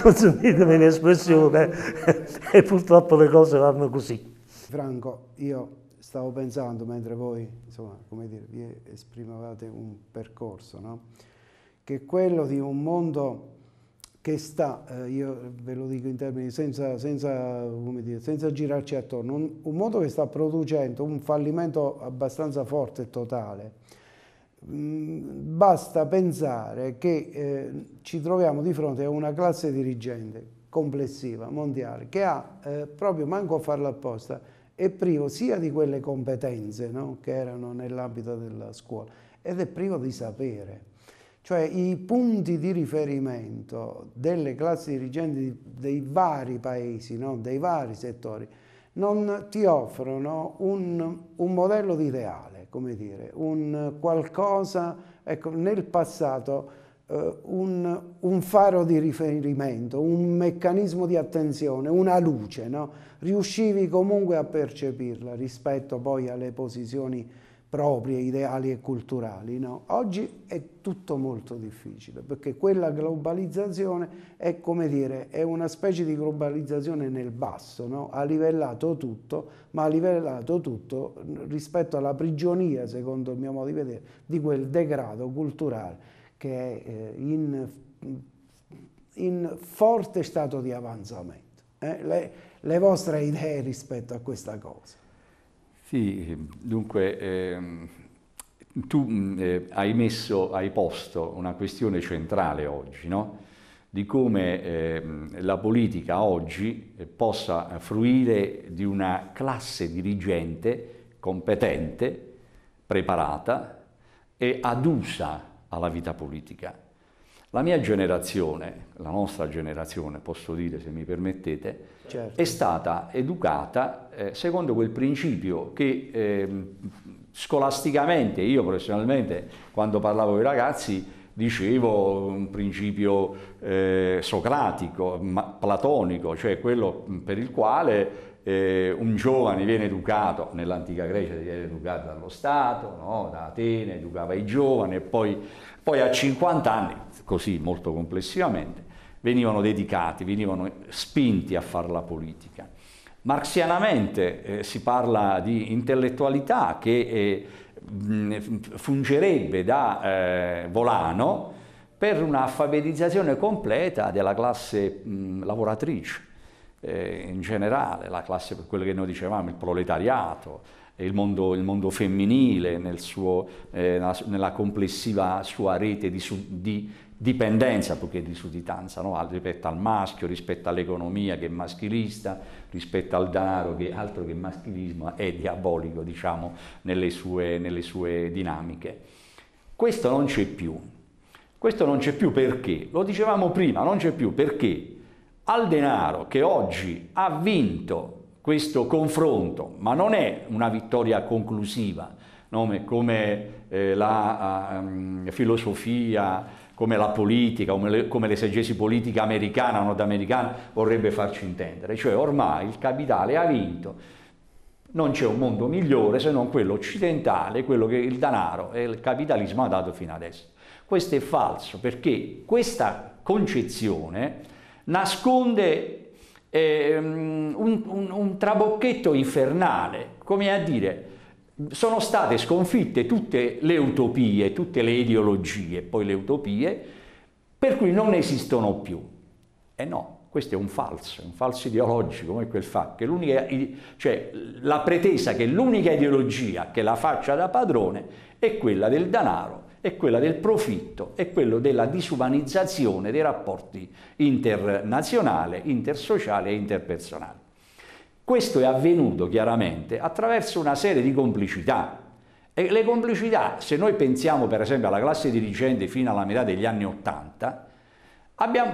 consentitemi l'espressione, e purtroppo le cose vanno così. Franco, io stavo pensando mentre voi, insomma, come dire, vi esprimavate un percorso, no? che è quello di un mondo che sta, eh, io ve lo dico in termini senza, senza, dire, senza girarci attorno, un, un, mondo che sta producendo un fallimento abbastanza forte e totale. Mm, basta pensare che eh, ci troviamo di fronte a una classe dirigente complessiva, mondiale, che ha, eh, proprio manco a farla apposta, è privo sia di quelle competenze no? che erano nell'ambito della scuola ed è privo di sapere. Cioè i punti di riferimento delle classi dirigenti dei vari paesi, no? dei vari settori, non ti offrono un, un modello di ideale, come dire, un qualcosa, ecco, nel passato eh, un, un, faro di riferimento, un meccanismo di attenzione, una luce, no? riuscivi comunque a percepirla rispetto poi alle posizioni proprie, ideali e culturali. No? Oggi è tutto molto difficile perché quella globalizzazione è come dire, è una specie di globalizzazione nel basso, no? ha livellato tutto, ma ha livellato tutto rispetto alla prigionia, secondo il mio modo di vedere, di quel degrado culturale che è eh, in, in forte stato di avanzamento. Eh? Le, le, vostre idee rispetto a questa cosa. Sì, dunque ehm, tu mm, eh, hai messo, hai posto una questione centrale oggi, no? di come ehm, la politica oggi possa fruire di una classe dirigente competente, preparata e adusa alla vita politica. La mia generazione, la nostra generazione, posso dire se mi permettete, certo. è stata educata eh, secondo quel principio che eh, scolasticamente, io personalmente, quando parlavo ai ragazzi, dicevo un principio eh, socratico, ma, platonico, cioè quello per il quale eh, un giovane viene educato, nell'antica Grecia viene educato dallo Stato, no? da Atene educava i giovani e poi, poi a 50 anni, così molto complessivamente, venivano dedicati, venivano spinti a fare la politica. Marxianamente eh, si parla di intellettualità che eh, fungerebbe da eh, volano per un'alfabetizzazione completa della classe mh, lavoratrice eh, in generale, la classe, quello che noi dicevamo, il proletariato, eh, il mondo, il mondo femminile nel suo, eh, nella, nella, complessiva sua rete di, di dipendenza più che di sudditanza, no? rispetto al maschio, rispetto all'economia che è maschilista, rispetto al denaro che altro che maschilismo è diabolico diciamo, nelle, sue, nelle sue dinamiche. Questo non c'è più, questo non c'è più perché, lo dicevamo prima, non c'è più perché al denaro che oggi ha vinto questo confronto, ma non è una vittoria conclusiva, come eh, la um, filosofia, come la politica, come, le, l'esegesi politica americana nordamericana vorrebbe farci intendere, cioè ormai il capitale ha vinto, non c'è un mondo migliore se non quello occidentale, quello che il denaro e il capitalismo ha dato fino adesso. Questo è falso perché questa concezione nasconde eh, un, un, un trabocchetto infernale, come a dire, sono state sconfitte tutte le utopie, tutte le ideologie, poi le utopie, per cui non esistono più. E eh no, questo è un falso, un falso ideologico come quel fatto, che l'unica, cioè la pretesa che l'unica ideologia che la faccia da padrone è quella del denaro è quella del profitto, è quello della disumanizzazione dei rapporti internazionale, intersociale e interpersonale. Questo è avvenuto chiaramente attraverso una serie di complicità. E le complicità, se noi pensiamo per esempio alla classe dirigente fino alla metà degli anni Ottanta,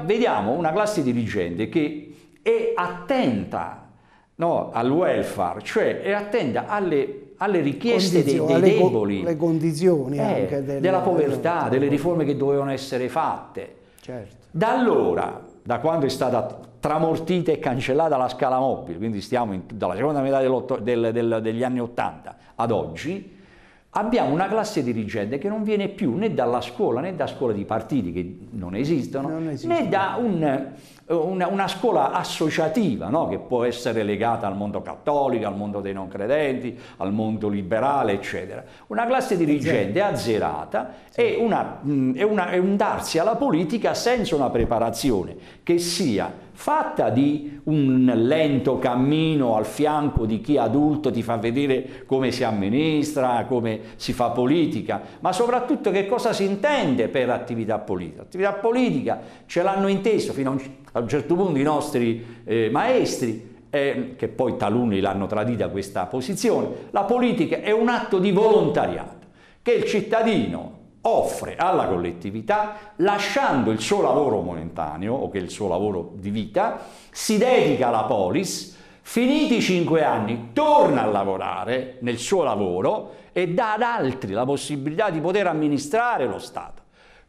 vediamo una classe dirigente che è attenta no, al welfare, cioè è attenta alle alle richieste dei, dei alle deboli, le condizioni eh, delle, della povertà, delle, delle riforme che dovevano essere fatte. Certo. Da allora, da quando è stata tramortita e cancellata la scala mobile, quindi stiamo in, dalla seconda metà del, del, degli anni Ottanta ad oggi, abbiamo una classe dirigente che non viene più né dalla scuola né da scuole di partiti che non esistono, non esistono. né da un eh, una, una scuola associativa no? che può essere legata al mondo cattolico, al mondo dei non credenti, al mondo liberale, eccetera. Una classe dirigente azzerata sì. e, una, mm, un darsi alla politica senza una preparazione che sia fatta di un lento cammino al fianco di chi adulto ti fa vedere come si amministra, come si fa politica, ma soprattutto che cosa si intende per attività politica. Attività politica ce l'hanno inteso fino a un a un certo punto i nostri eh, maestri, eh, che poi taluni l'hanno tradita questa posizione, la politica è un atto di volontariato che il cittadino offre alla collettività lasciando il suo lavoro momentaneo o che è il suo lavoro di vita, si dedica alla polis, finiti i cinque anni torna a lavorare nel suo lavoro e dà ad altri la possibilità di poter amministrare lo Stato.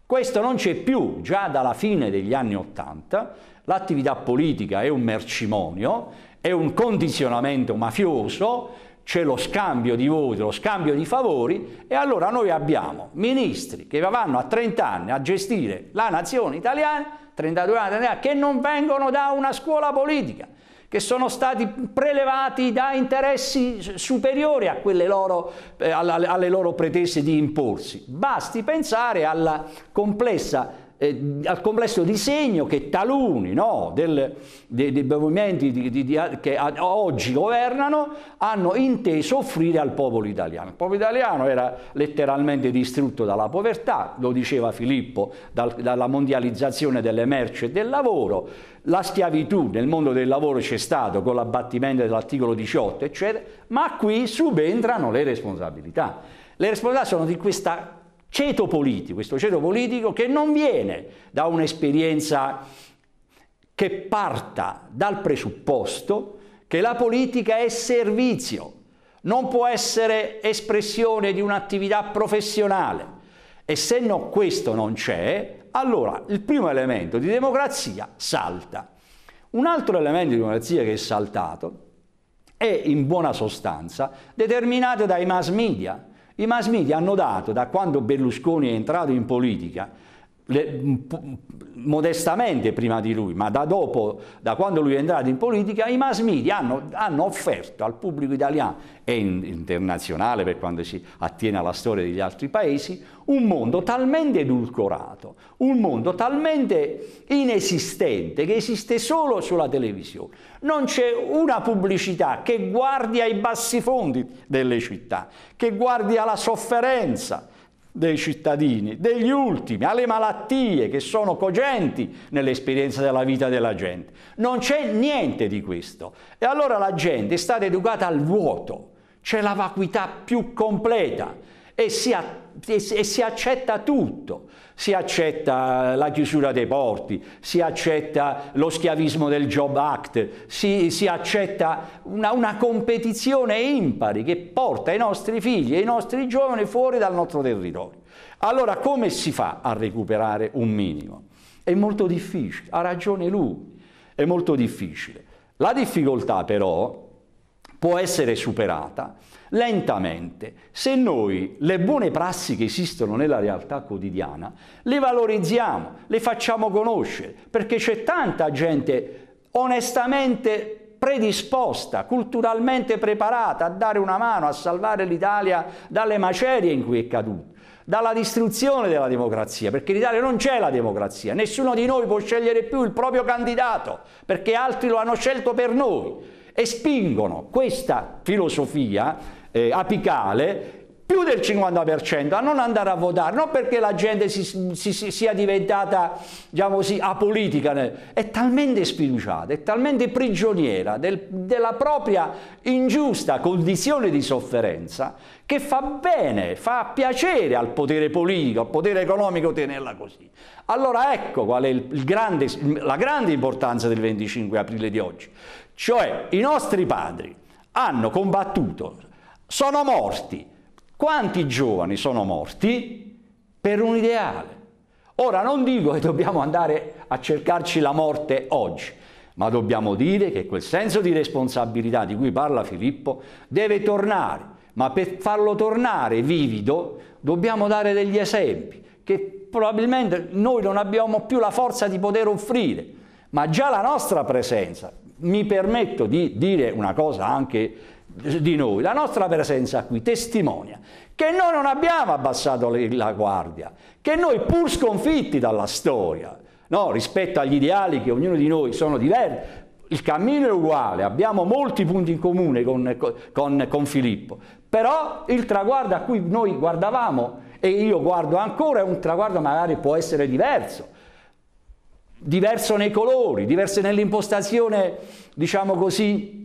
Questo non c'è più già dalla fine degli anni Ottanta L'attività politica è un mercimonio, è un condizionamento mafioso, c'è lo scambio di voti, lo scambio di favori e allora noi abbiamo ministri che vanno a 30 anni a gestire la nazione italiana, 32 anni italiana, che non vengono da una scuola politica, che sono stati prelevati da interessi superiori loro, eh, alle loro pretese di imporsi. Basti pensare alla complessa eh, al complesso disegno che taluni no, del, dei, dei, movimenti di, di, di, che ad, oggi governano hanno inteso offrire al popolo italiano. Il popolo italiano era letteralmente distrutto dalla povertà, lo diceva Filippo, dal, dalla mondializzazione delle merci e del lavoro, la schiavitù nel mondo del lavoro c'è stato con l'abbattimento dell'articolo 18, eccetera, ma qui subentrano le responsabilità. Le responsabilità sono di questa ceto politico, questo ceto politico che non viene da un'esperienza che parta dal presupposto che la politica è servizio, non può essere espressione di un'attività professionale. E se no questo non c'è, allora il primo elemento di democrazia salta. Un altro elemento di democrazia che è saltato è in buona sostanza determinato dai mass media, i mass media hanno dato, da quando Berlusconi è entrato in politica, le, mm, modestamente prima di lui, ma da dopo, da quando lui è entrato in politica, i mass media hanno, hanno offerto al pubblico italiano e internazionale per quanto si attiene alla storia degli altri paesi, un mondo talmente edulcorato, un mondo talmente inesistente che esiste solo sulla televisione. Non c'è una pubblicità che guardi ai bassi fondi delle città, che guardi alla sofferenza, dei cittadini, degli ultimi, alle malattie che sono cogenti nell'esperienza della vita della gente. Non c'è niente di questo. E allora la gente è stata educata al vuoto, c'è la vacuità più completa e si, e si accetta tutto si accetta la chiusura dei porti, si accetta lo schiavismo del Job Act, si, si accetta una, una competizione impari che porta i nostri figli e i nostri giovani fuori dal nostro territorio. Allora come si fa a recuperare un minimo? È molto difficile, ha ragione lui, è molto difficile. La difficoltà però può essere superata lentamente se noi le buone prassi che esistono nella realtà quotidiana le valorizziamo, le facciamo conoscere, perché c'è tanta gente onestamente predisposta, culturalmente preparata a dare una mano a salvare l'Italia dalle macerie in cui è caduta, dalla distruzione della democrazia, perché in Italia non c'è la democrazia, nessuno di noi può scegliere più il proprio candidato, perché altri lo hanno scelto per noi e spingono questa filosofia eh, apicale più del 50% a non andare a votare, non perché la gente si, si, si sia diventata diciamo così, apolitica, è talmente sfiduciata, è talmente prigioniera del, della propria ingiusta condizione di sofferenza che fa bene, fa piacere al potere politico, al potere economico tenerla così. Allora ecco qual è il, il grande, la grande importanza del 25 aprile di oggi, cioè i nostri padri hanno combattuto, sono morti. Quanti giovani sono morti? Per un ideale. Ora non dico che dobbiamo andare a cercarci la morte oggi, ma dobbiamo dire che quel senso di responsabilità di cui parla Filippo deve tornare, ma per farlo tornare vivido dobbiamo dare degli esempi che probabilmente noi non abbiamo più la forza di poter offrire, ma già la nostra presenza, mi permetto di dire una cosa anche di noi, la nostra presenza qui testimonia che noi non abbiamo abbassato la guardia, che noi pur sconfitti dalla storia, no, rispetto agli ideali che ognuno di noi sono diversi, il cammino è uguale, abbiamo molti punti in comune con, con, con Filippo, però il traguardo a cui noi guardavamo e io guardo ancora è un traguardo magari può essere diverso, diverso nei colori, diverse nell'impostazione, diciamo così,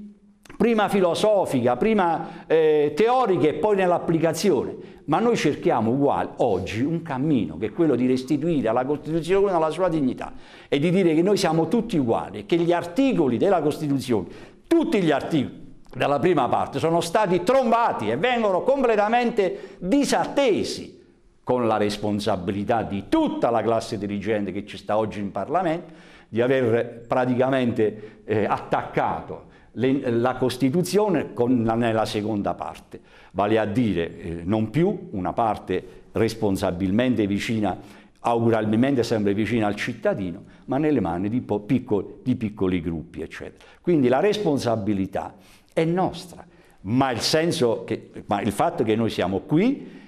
prima filosofica, prima eh, teorica e poi nell'applicazione. Ma noi cerchiamo uguale oggi un cammino che è quello di restituire alla Costituzione la sua dignità e di dire che noi siamo tutti uguali, che gli articoli della Costituzione, tutti gli articoli della prima parte, sono stati trombati e vengono completamente disattesi con la responsabilità di tutta la classe dirigente che ci sta oggi in Parlamento, di aver praticamente eh, attaccato le, la Costituzione con, nella seconda parte, vale a dire eh, non più una parte responsabilmente vicina, auguralmente sempre vicina al cittadino, ma nelle mani di, piccoli, di piccoli gruppi, eccetera. Quindi la responsabilità è nostra, ma il, che, ma il fatto che noi siamo qui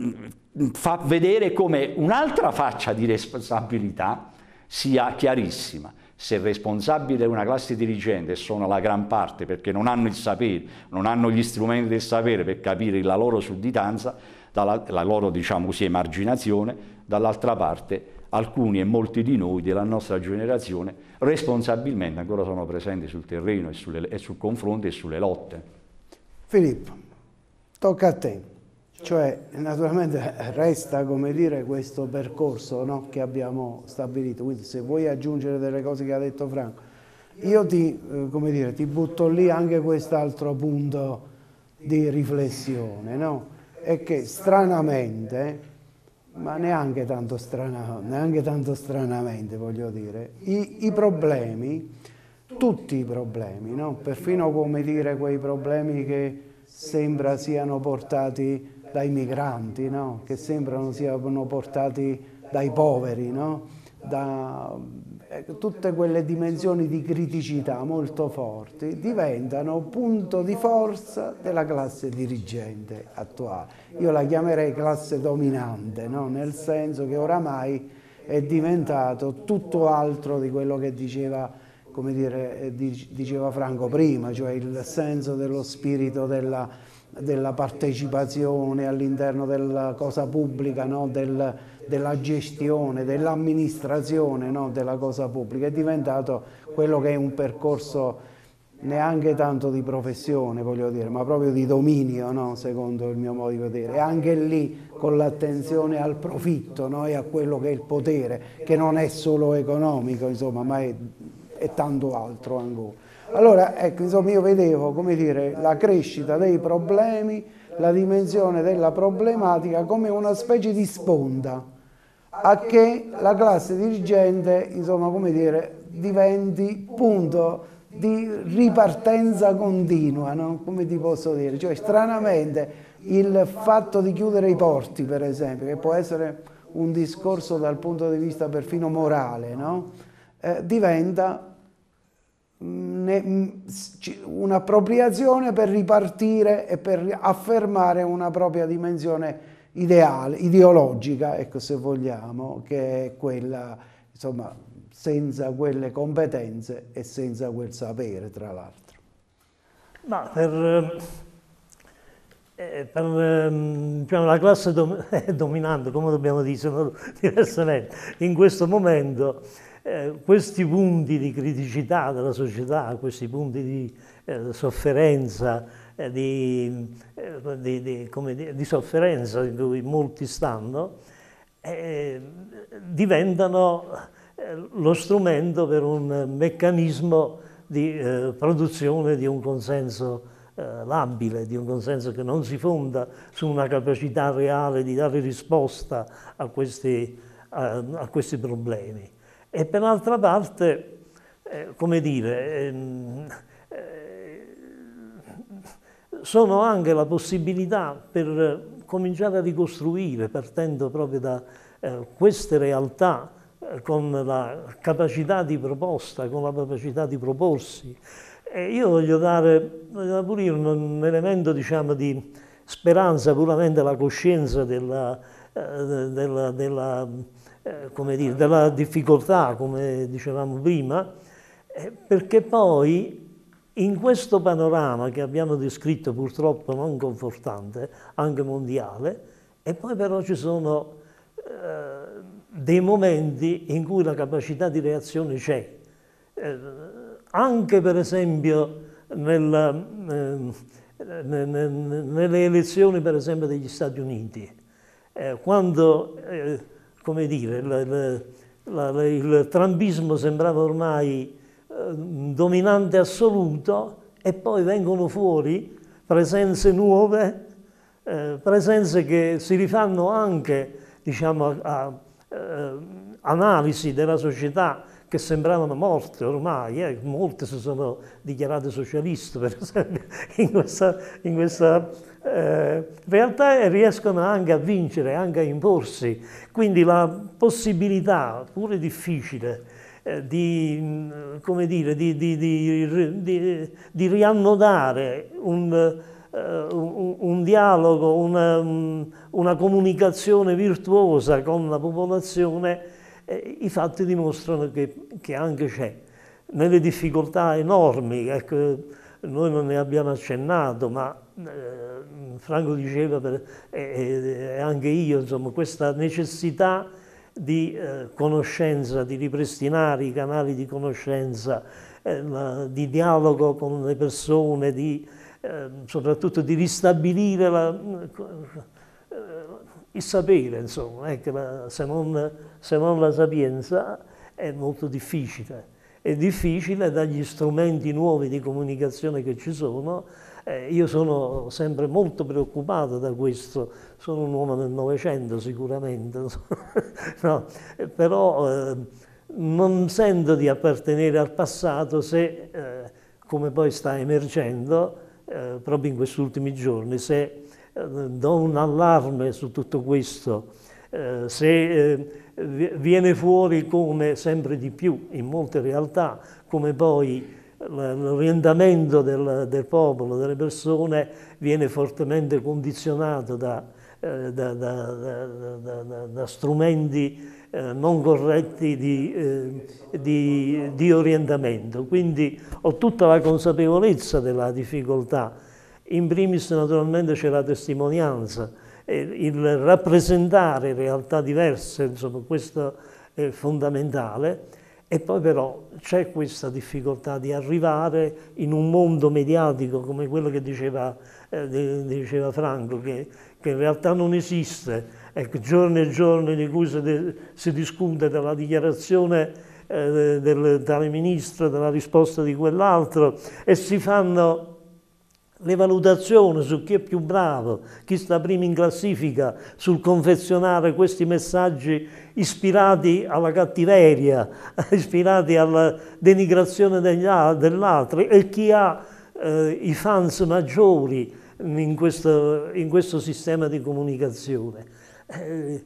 Mm, fa vedere come un'altra faccia di responsabilità sia chiarissima. Se responsabile è una classe dirigente, e sono la gran parte perché non hanno il sapere, non hanno gli strumenti del sapere per capire la loro sudditanza, la loro diciamo così, emarginazione, dall'altra parte alcuni e molti di noi della nostra generazione responsabilmente ancora sono presenti sul terreno e, sulle, e sul confronto e sulle lotte. Filippo, tocca a te. Cioè, naturalmente resta, come dire, questo percorso no, che abbiamo stabilito. Quindi se vuoi aggiungere delle cose che ha detto Franco, io ti, eh, dire, ti butto lì anche quest'altro punto di riflessione, no? È che stranamente, ma neanche tanto, strana, neanche tanto stranamente voglio dire, i, i problemi, tutti i problemi, no? Perfino come dire quei problemi che sembra siano portati dai migranti, no? che sembrano siano portati dai poveri, no? da eh, tutte quelle dimensioni di criticità molto forti diventano punto di forza della classe dirigente attuale. Io la chiamerei classe dominante, no? nel senso che oramai è diventato tutto altro di quello che diceva, dire, eh, diceva Franco prima, cioè il senso dello spirito della della partecipazione all'interno della cosa pubblica, no? Del, della gestione, dell'amministrazione no? della cosa pubblica, è diventato quello che è un percorso neanche tanto di professione, voglio dire, ma proprio di dominio, no? secondo il mio modo di vedere. E anche lì con l'attenzione al profitto no? e a quello che è il potere, che non è solo economico, insomma, ma è, è tanto altro ancora. Allora, ecco, insomma, io vedevo, come dire, la crescita dei problemi, la dimensione della problematica come una specie di sponda a che la classe dirigente, insomma, come dire, diventi punto di ripartenza continua, no? come ti posso dire? Cioè, stranamente, il fatto di chiudere i porti, per esempio, che può essere un discorso dal punto di vista perfino morale, no? eh, diventa Mm, mm, un'appropriazione per ripartire e per affermare una propria dimensione ideale, ideologica, ecco se vogliamo, che è quella, insomma, senza quelle competenze e senza quel sapere, tra l'altro. Ma per, eh, eh per ehm, diciamo, la classe dom dominante, come dobbiamo dire, diversamente, in questo momento eh, questi punti di criticità della società, questi punti di eh, sofferenza, eh, di, eh, di, di, dire, di, sofferenza in cui molti stanno, eh, diventano lo strumento per un meccanismo di produzione di un consenso labile, di un consenso che non si fonda su una capacità reale di dare risposta a questi, a, a questi problemi. E per l'altra parte, eh, come dire, ehm, eh, sono anche la possibilità per cominciare a ricostruire, partendo proprio da eh, queste realtà, eh, con la capacità di proposta, con la capacità di proporsi. E io voglio dare, voglio dare pure un, un elemento diciamo, di speranza, puramente la coscienza della, eh, della, della eh, dire, dalla difficoltà, come dicevamo prima, eh, perché poi in questo panorama che abbiamo descritto purtroppo non confortante, anche mondiale, e poi però ci sono eh, dei momenti in cui la capacità di reazione c'è. Eh, anche per esempio nella, eh, nelle elezioni per esempio degli Stati Uniti, eh, quando eh, come dire, il, il trambismo sembrava ormai eh, dominante assoluto e poi vengono fuori presenze nuove, eh, presenze che si rifanno anche diciamo, a, eh, analisi della società che sembravano morte ormai, eh. molte si sono dichiarate socialiste per esempio in questa, in questa eh, in realtà riescono anche a vincere, anche a imporsi. Quindi la possibilità, pure difficile, eh, di, mm, dire, di, di, di, riannodare un, eh, un, un dialogo, una, mm, una, comunicazione virtuosa con la popolazione, eh, i fatti dimostrano che, che anche c'è. Nelle difficoltà enormi, ecco, noi non ne abbiamo accennato, ma eh, Franco diceva, per, e, e anche io, insomma, questa necessità di eh, conoscenza, di ripristinare i canali di conoscenza, eh, di dialogo con le persone, di, eh, soprattutto di ristabilire la, eh, il sapere, insomma, ecco, la, se, non, se non la sapienza è molto difficile è difficile dagli strumenti nuovi di comunicazione che ci sono. Eh, io sono sempre molto preoccupato da questo, sono un uomo del Novecento sicuramente, no, eh, però eh, non sento di appartenere al passato se, eh, come poi sta emergendo, eh, proprio in questi ultimi giorni, se eh, do un allarme su tutto questo, se viene fuori come sempre di più in molte realtà, come poi l'orientamento del, del, popolo, delle persone, viene fortemente condizionato da, eh, da, da, da strumenti eh, non corretti di, eh, di, di, orientamento. Quindi ho tutta la consapevolezza della difficoltà. In primis naturalmente c'è la testimonianza, eh, il rappresentare realtà diverse, insomma, questo è fondamentale. E poi però c'è questa difficoltà di arrivare in un mondo mediatico come quello che diceva, eh, diceva Franco, che, che, in realtà non esiste. Ecco, giorni e giorni di cui si, si discute della dichiarazione eh, del, tale ministro, della risposta di quell'altro, e si fanno le valutazioni su chi è più bravo, chi sta prima in classifica, sul confezionare questi messaggi ispirati alla cattiveria, ispirati alla denigrazione dell'altro e chi ha eh, i fans maggiori in questo, in questo sistema di comunicazione. Eh,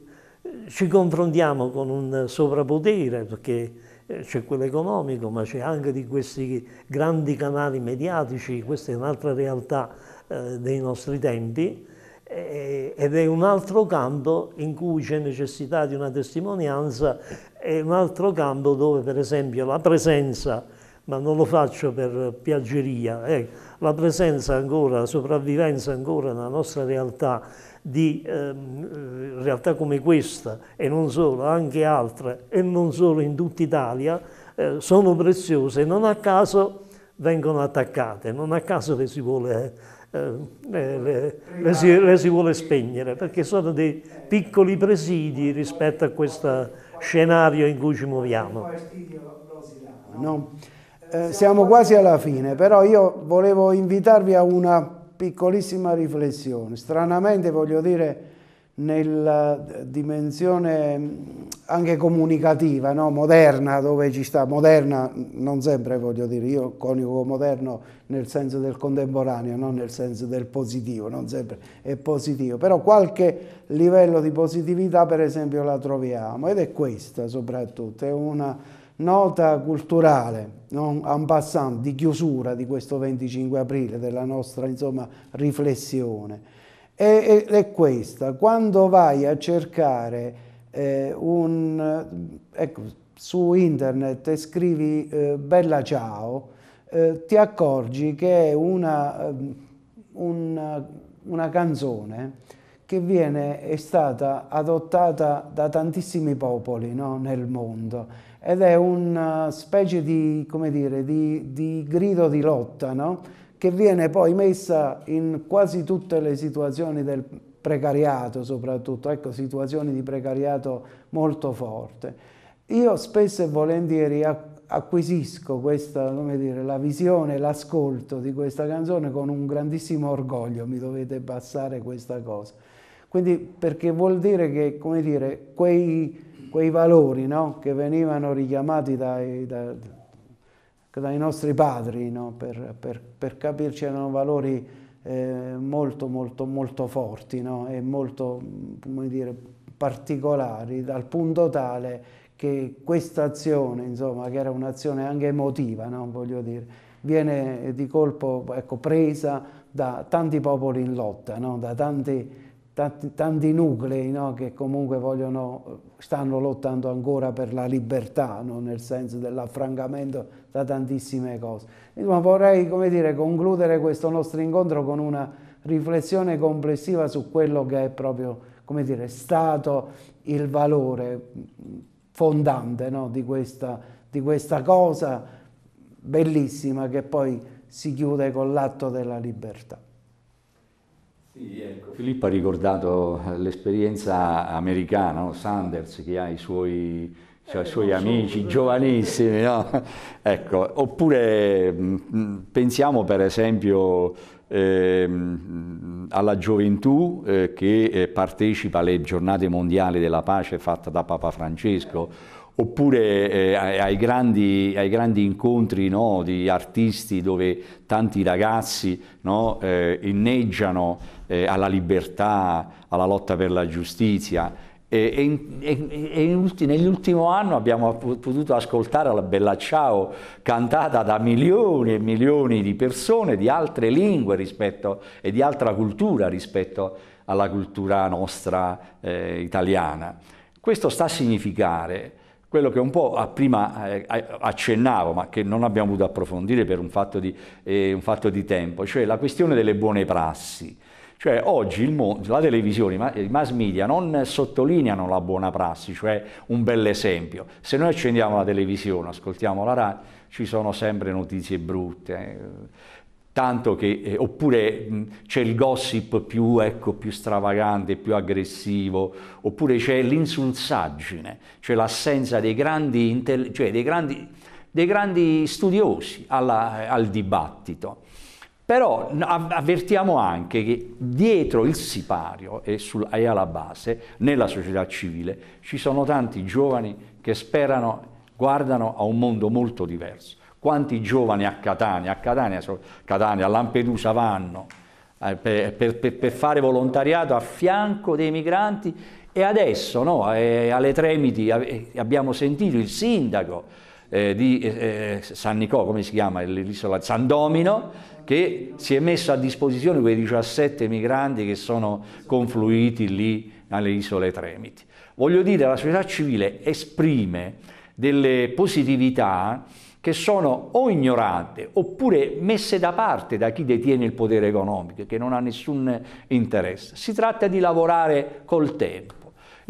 ci confrontiamo con un soprapotere perché eh, c'è quello economico, ma c'è anche di questi grandi canali mediatici, questa è un'altra realtà eh, dei nostri tempi eh, ed è un altro campo in cui c'è necessità di una testimonianza, è un altro campo dove per esempio la presenza ma non lo faccio per piaggeria. Eh, la presenza ancora, la sopravvivenza ancora nella nostra realtà di ehm, eh, realtà come questa e non solo, anche altre e non solo in tutta Italia, eh, sono preziose. Non a caso vengono attaccate, non a caso le si vuole, eh, eh le, le si, le si vuole spegnere, perché sono dei piccoli presidi rispetto a questo scenario in cui ci muoviamo. No. Eh, siamo quasi alla fine, però io volevo invitarvi a una piccolissima riflessione. Stranamente voglio dire nella eh, dimensione mm, anche comunicativa, no? moderna, dove ci sta, moderna mm, non sempre voglio dire, io coniugo moderno nel senso del contemporaneo, non nel senso del positivo, non sempre è positivo, però qualche livello di positività per esempio la troviamo ed è questa soprattutto, è una Nota culturale, non, en passant, di chiusura di questo 25 aprile, della nostra insomma, riflessione, è, è, è, questa. Quando vai a cercare eh, un... Ecco, su internet e scrivi eh, bella ciao, eh, ti accorgi che è una, eh, una, una canzone che viene, è stata adottata da tantissimi popoli no? nel mondo ed è una eh, specie di, dire, di, di grido di lotta no? che viene poi messa in quasi tutte le situazioni del precariato soprattutto, ecco situazioni di precariato molto forte. Io spesso e volentieri acquisisco questa, dire, la visione, l'ascolto di questa canzone con un grandissimo orgoglio, mi dovete passare questa cosa. Quindi perché vuol dire che, come dire, quei quei valori no? che venivano richiamati dai, dai, dai nostri padri, no? per, per, per, capirci erano valori eh, molto, molto, molto forti no? e molto dire, particolari, dal punto tale che questa azione, insomma, che era un'azione anche emotiva, voglio dire, viene di colpo ecco, presa da tanti popoli in lotta, da tanti tanti, tanti nuclei no, che comunque vogliono, stanno lottando ancora per la libertà, no, nel senso dell'affrancamento da tantissime cose. Insomma, vorrei dire, concludere questo nostro incontro con una riflessione complessiva su quello che è proprio dire, stato il valore fondante no, di, questa, di questa cosa bellissima che poi si chiude con l'atto della libertà. Sì, ecco. Filippo ha ricordato eh, l'esperienza americana, no? Sanders che ha i suoi, eh, cioè, eh, i suoi amici so, giovanissimi, no? ecco. oppure mh, mm, mm, pensiamo per esempio ehm, alla gioventù eh, che eh, partecipa alle giornate mondiali della pace fatta da Papa Francesco, oppure eh, ai, grandi, ai, grandi, incontri no, di artisti dove tanti ragazzi no, inneggiano eh, alla libertà, alla lotta per la giustizia. E, e, e nell'ultimo anno abbiamo potuto ascoltare la Bella Ciao cantata da milioni e milioni di persone di altre lingue rispetto, e di altra cultura rispetto alla cultura nostra eh, italiana. Questo sta a significare quello che un po' prima eh, accennavo, ma che non abbiamo potuto approfondire per un fatto, di, eh, un fatto di tempo, cioè la questione delle buone prassi. Cioè oggi mondo, la televisione, i mass media non sottolineano la buona prassi, cioè un bel esempio. Se noi accendiamo la televisione, ascoltiamo la RAI, ci sono sempre notizie brutte eh. tanto che, eh, oppure c'è il gossip più, ecco, più, stravagante, più aggressivo, oppure c'è l'insulsaggine, cioè l'assenza dei grandi, cioè dei grandi, dei grandi studiosi alla, al dibattito. Però avvertiamo anche che dietro il sipario e, sul, e alla base, nella società civile, ci sono tanti giovani che sperano, guardano a un mondo molto diverso. Quanti giovani a Catania, a Catania, Catania a Lampedusa vanno eh, per, per, per, fare volontariato a fianco dei migranti e adesso no, eh, alle Tremiti abbiamo sentito il sindaco eh, di eh, eh San Nicò, come si chiama l'isola? San Domino, che si è messo a disposizione quei 17 migranti che sono confluiti lì nelle isole Tremiti. Voglio dire, la società civile esprime delle positività che sono o ignorate oppure messe da parte da chi detiene il potere economico, che non ha nessun interesse. Si tratta di lavorare col tempo.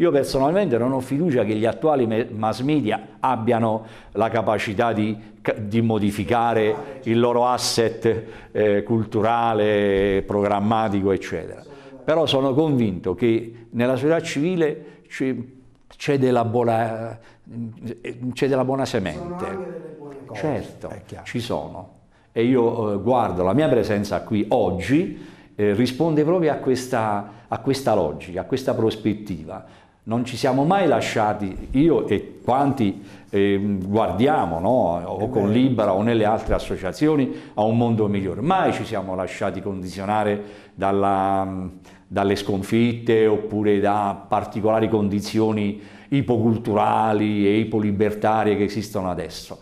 Io personalmente non ho fiducia che gli attuali mass media abbiano la capacità di, di modificare il loro asset eh, culturale, programmatico, eccetera. Però sono convinto che nella società civile eh, c'è della, buona, della buona semente. Certo, ci sono. E io eh, guardo la mia presenza qui oggi eh, risponde proprio a questa, a questa logica, a questa prospettiva non ci siamo mai lasciati, io e quanti eh, guardiamo, no? o con Libera o nelle altre associazioni, a un mondo migliore, mai ci siamo lasciati condizionare dalla, dalle sconfitte oppure da particolari condizioni ipoculturali e ipolibertarie che esistono adesso.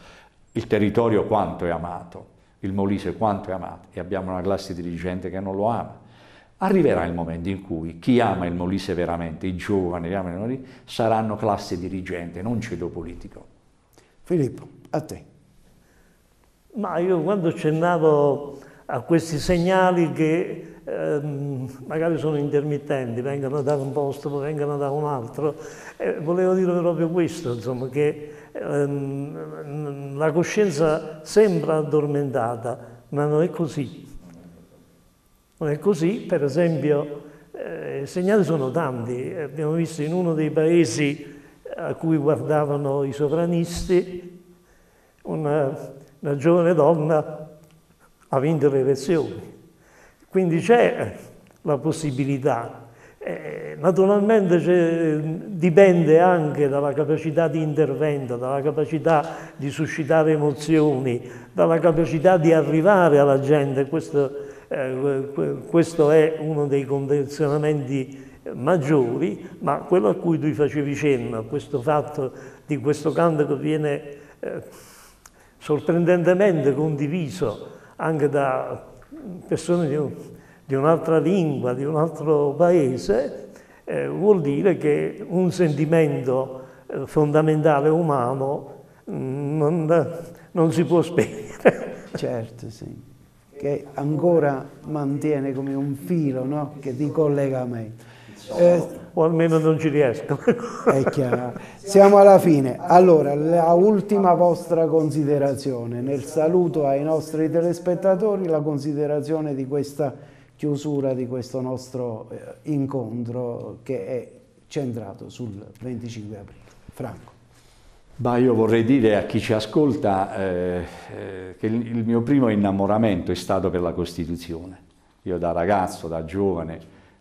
Il territorio quanto è amato, il Molise quanto è amato e abbiamo una classe dirigente che non lo ama Arriverà il momento in cui chi ama il Molise veramente, i giovani, ama il Molise, saranno classe dirigente, non ceto politico. Filippo, a te. Ma io quando accennavo a questi segnali che ehm, magari sono intermittenti, vengono da un posto, vengono da un altro, eh, volevo dire proprio questo, insomma, che ehm, la coscienza sembra addormentata, ma non è così non è così, per esempio, eh, i segnali sono tanti. Abbiamo visto in uno dei paesi eh, a cui guardavano i sovranisti una, una giovane donna ha vinto le elezioni. Quindi c'è la possibilità. Eh, naturalmente dipende anche dalla capacità di intervento, dalla capacità di suscitare emozioni, dalla capacità di arrivare alla gente. Questo eh, questo è uno dei condizionamenti maggiori, ma quello a cui tu facevi cenno, questo fatto di questo canto che viene eh, sorprendentemente condiviso anche da persone di, un, di un'altra lingua, di un altro paese, eh, vuol dire che un sentimento eh, fondamentale umano mh, mm, non, non si può spegnere. Certo, sì che ancora mantiene come un filo no? di collegamento. Eh, o almeno non ci riesco. è chiaro. Siamo alla fine. Allora, la ultima vostra considerazione, nel saluto ai nostri telespettatori, la considerazione di questa chiusura di questo nostro eh, incontro che è centrato sul 25 aprile. Franco. Ma io vorrei dire a chi ci ascolta eh, eh che il mio primo innamoramento è stato per la Costituzione. Io da ragazzo, da giovane,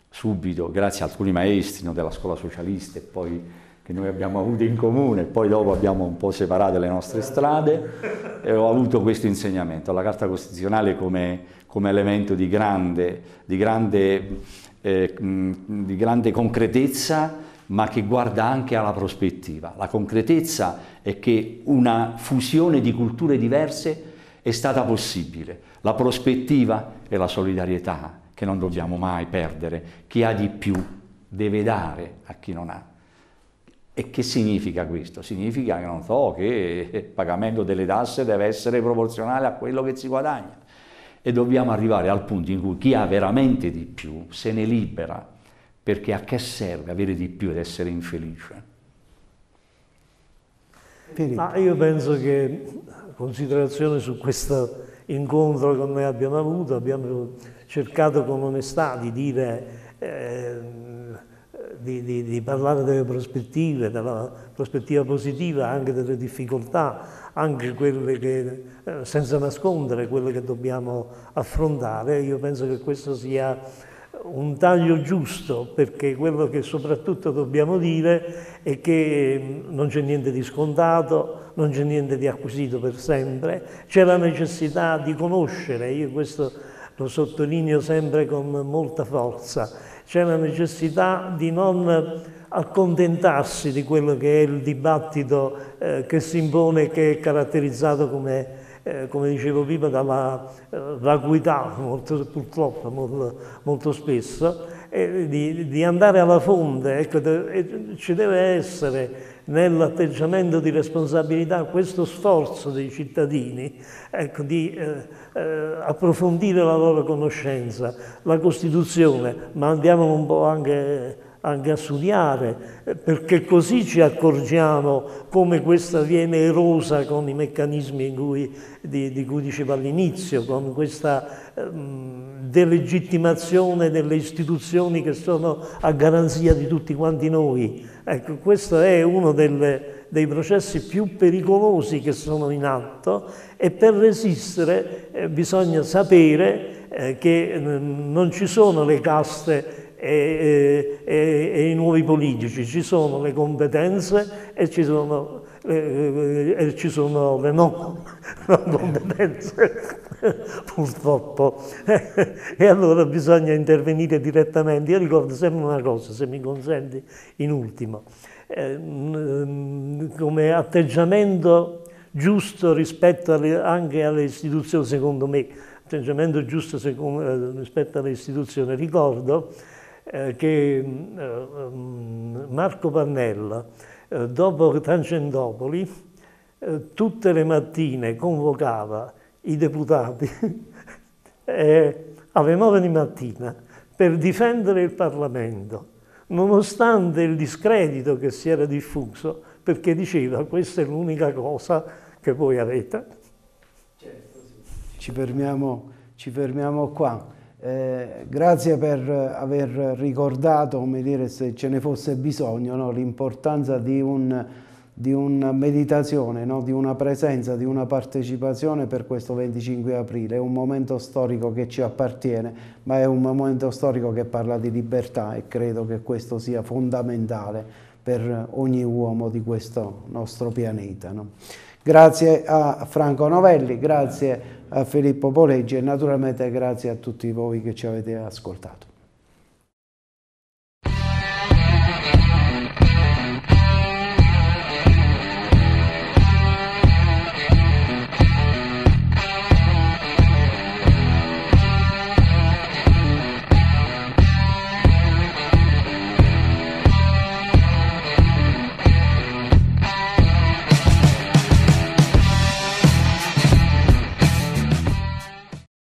subito, grazie a alcuni maestri no, della scuola socialista e poi che noi abbiamo avuto in comune, poi dopo abbiamo un po' separate le nostre strade, e ho avuto questo insegnamento, la Carta Costituzionale come, come elemento di grande, di grande, eh, di grande concretezza ma che guarda anche alla prospettiva. La concretezza è che una fusione di culture diverse è stata possibile. La prospettiva è la solidarietà che non dobbiamo mai perdere. Chi ha di più deve dare a chi non ha. E che significa questo? Significa che, so, che il pagamento delle tasse deve essere proporzionale a quello che si guadagna. E dobbiamo arrivare al punto in cui chi ha veramente di più se ne libera perché a che serve avere di più ed essere infelice? Ma io penso che considerazione su questo incontro che noi abbiamo avuto, abbiamo cercato con onestà di dire eh, di, di, di, parlare delle prospettive, della prospettiva positiva, anche delle difficoltà, anche quelle che, eh, senza nascondere quelle che dobbiamo affrontare. Io penso che questo sia un taglio giusto, perché quello che soprattutto dobbiamo dire è che mm, non c'è niente di scontato, non c'è niente di acquisito per sempre, c'è la necessità di conoscere, io questo lo sottolineo sempre con molta forza, c'è la necessità di non accontentarsi di quello che è il dibattito eh, che si impone, che è caratterizzato come eh, come dicevo prima, dalla vacuità molto, purtroppo molto, molto spesso, eh, di, di, andare alla fonte, ecco, ci deve essere nell'atteggiamento di responsabilità questo sforzo dei cittadini ecco, di eh, eh, approfondire la loro conoscenza, la Costituzione, ma andiamo un po' anche a studiare, perché così ci accorgiamo come questa viene erosa con i meccanismi cui, di, di, cui diceva all'inizio, con questa ehm, delegittimazione delle istituzioni che sono a garanzia di tutti quanti noi. Ecco, questo è uno delle, dei processi più pericolosi che sono in atto e per resistere eh, bisogna sapere eh, che ehm, non ci sono le caste e, e, e i nuovi politici, ci sono le competenze e ci sono e ci sono le non, non competenze, purtroppo. e allora bisogna intervenire direttamente. Io ricordo sempre una cosa, se mi consenti, in ultimo. Ehm, come atteggiamento giusto rispetto alle, anche alle istituzioni, secondo me, atteggiamento giusto secondo, eh, rispetto alle istituzioni, ricordo eh, che mm, eh, mm, Marco Pannella, eh, dopo Tangentopoli, tutte le mattine convocava i deputati alle 9 di mattina per difendere il Parlamento, nonostante il discredito che si era diffuso, perché diceva questa è l'unica cosa che voi avete. ci, fermiamo, ci fermiamo qua. Eh, grazie per aver ricordato, come dire, se ce ne fosse bisogno, no? l'importanza di, un, di, una meditazione, no? di una presenza, di una partecipazione per questo 25 aprile. È un momento storico che ci appartiene, ma è un momento storico che parla di libertà e credo che questo sia fondamentale per ogni uomo di questo nostro pianeta. No? Grazie a Franco Novelli, grazie a Filippo Poleggi e naturalmente grazie a tutti voi che ci avete ascoltato.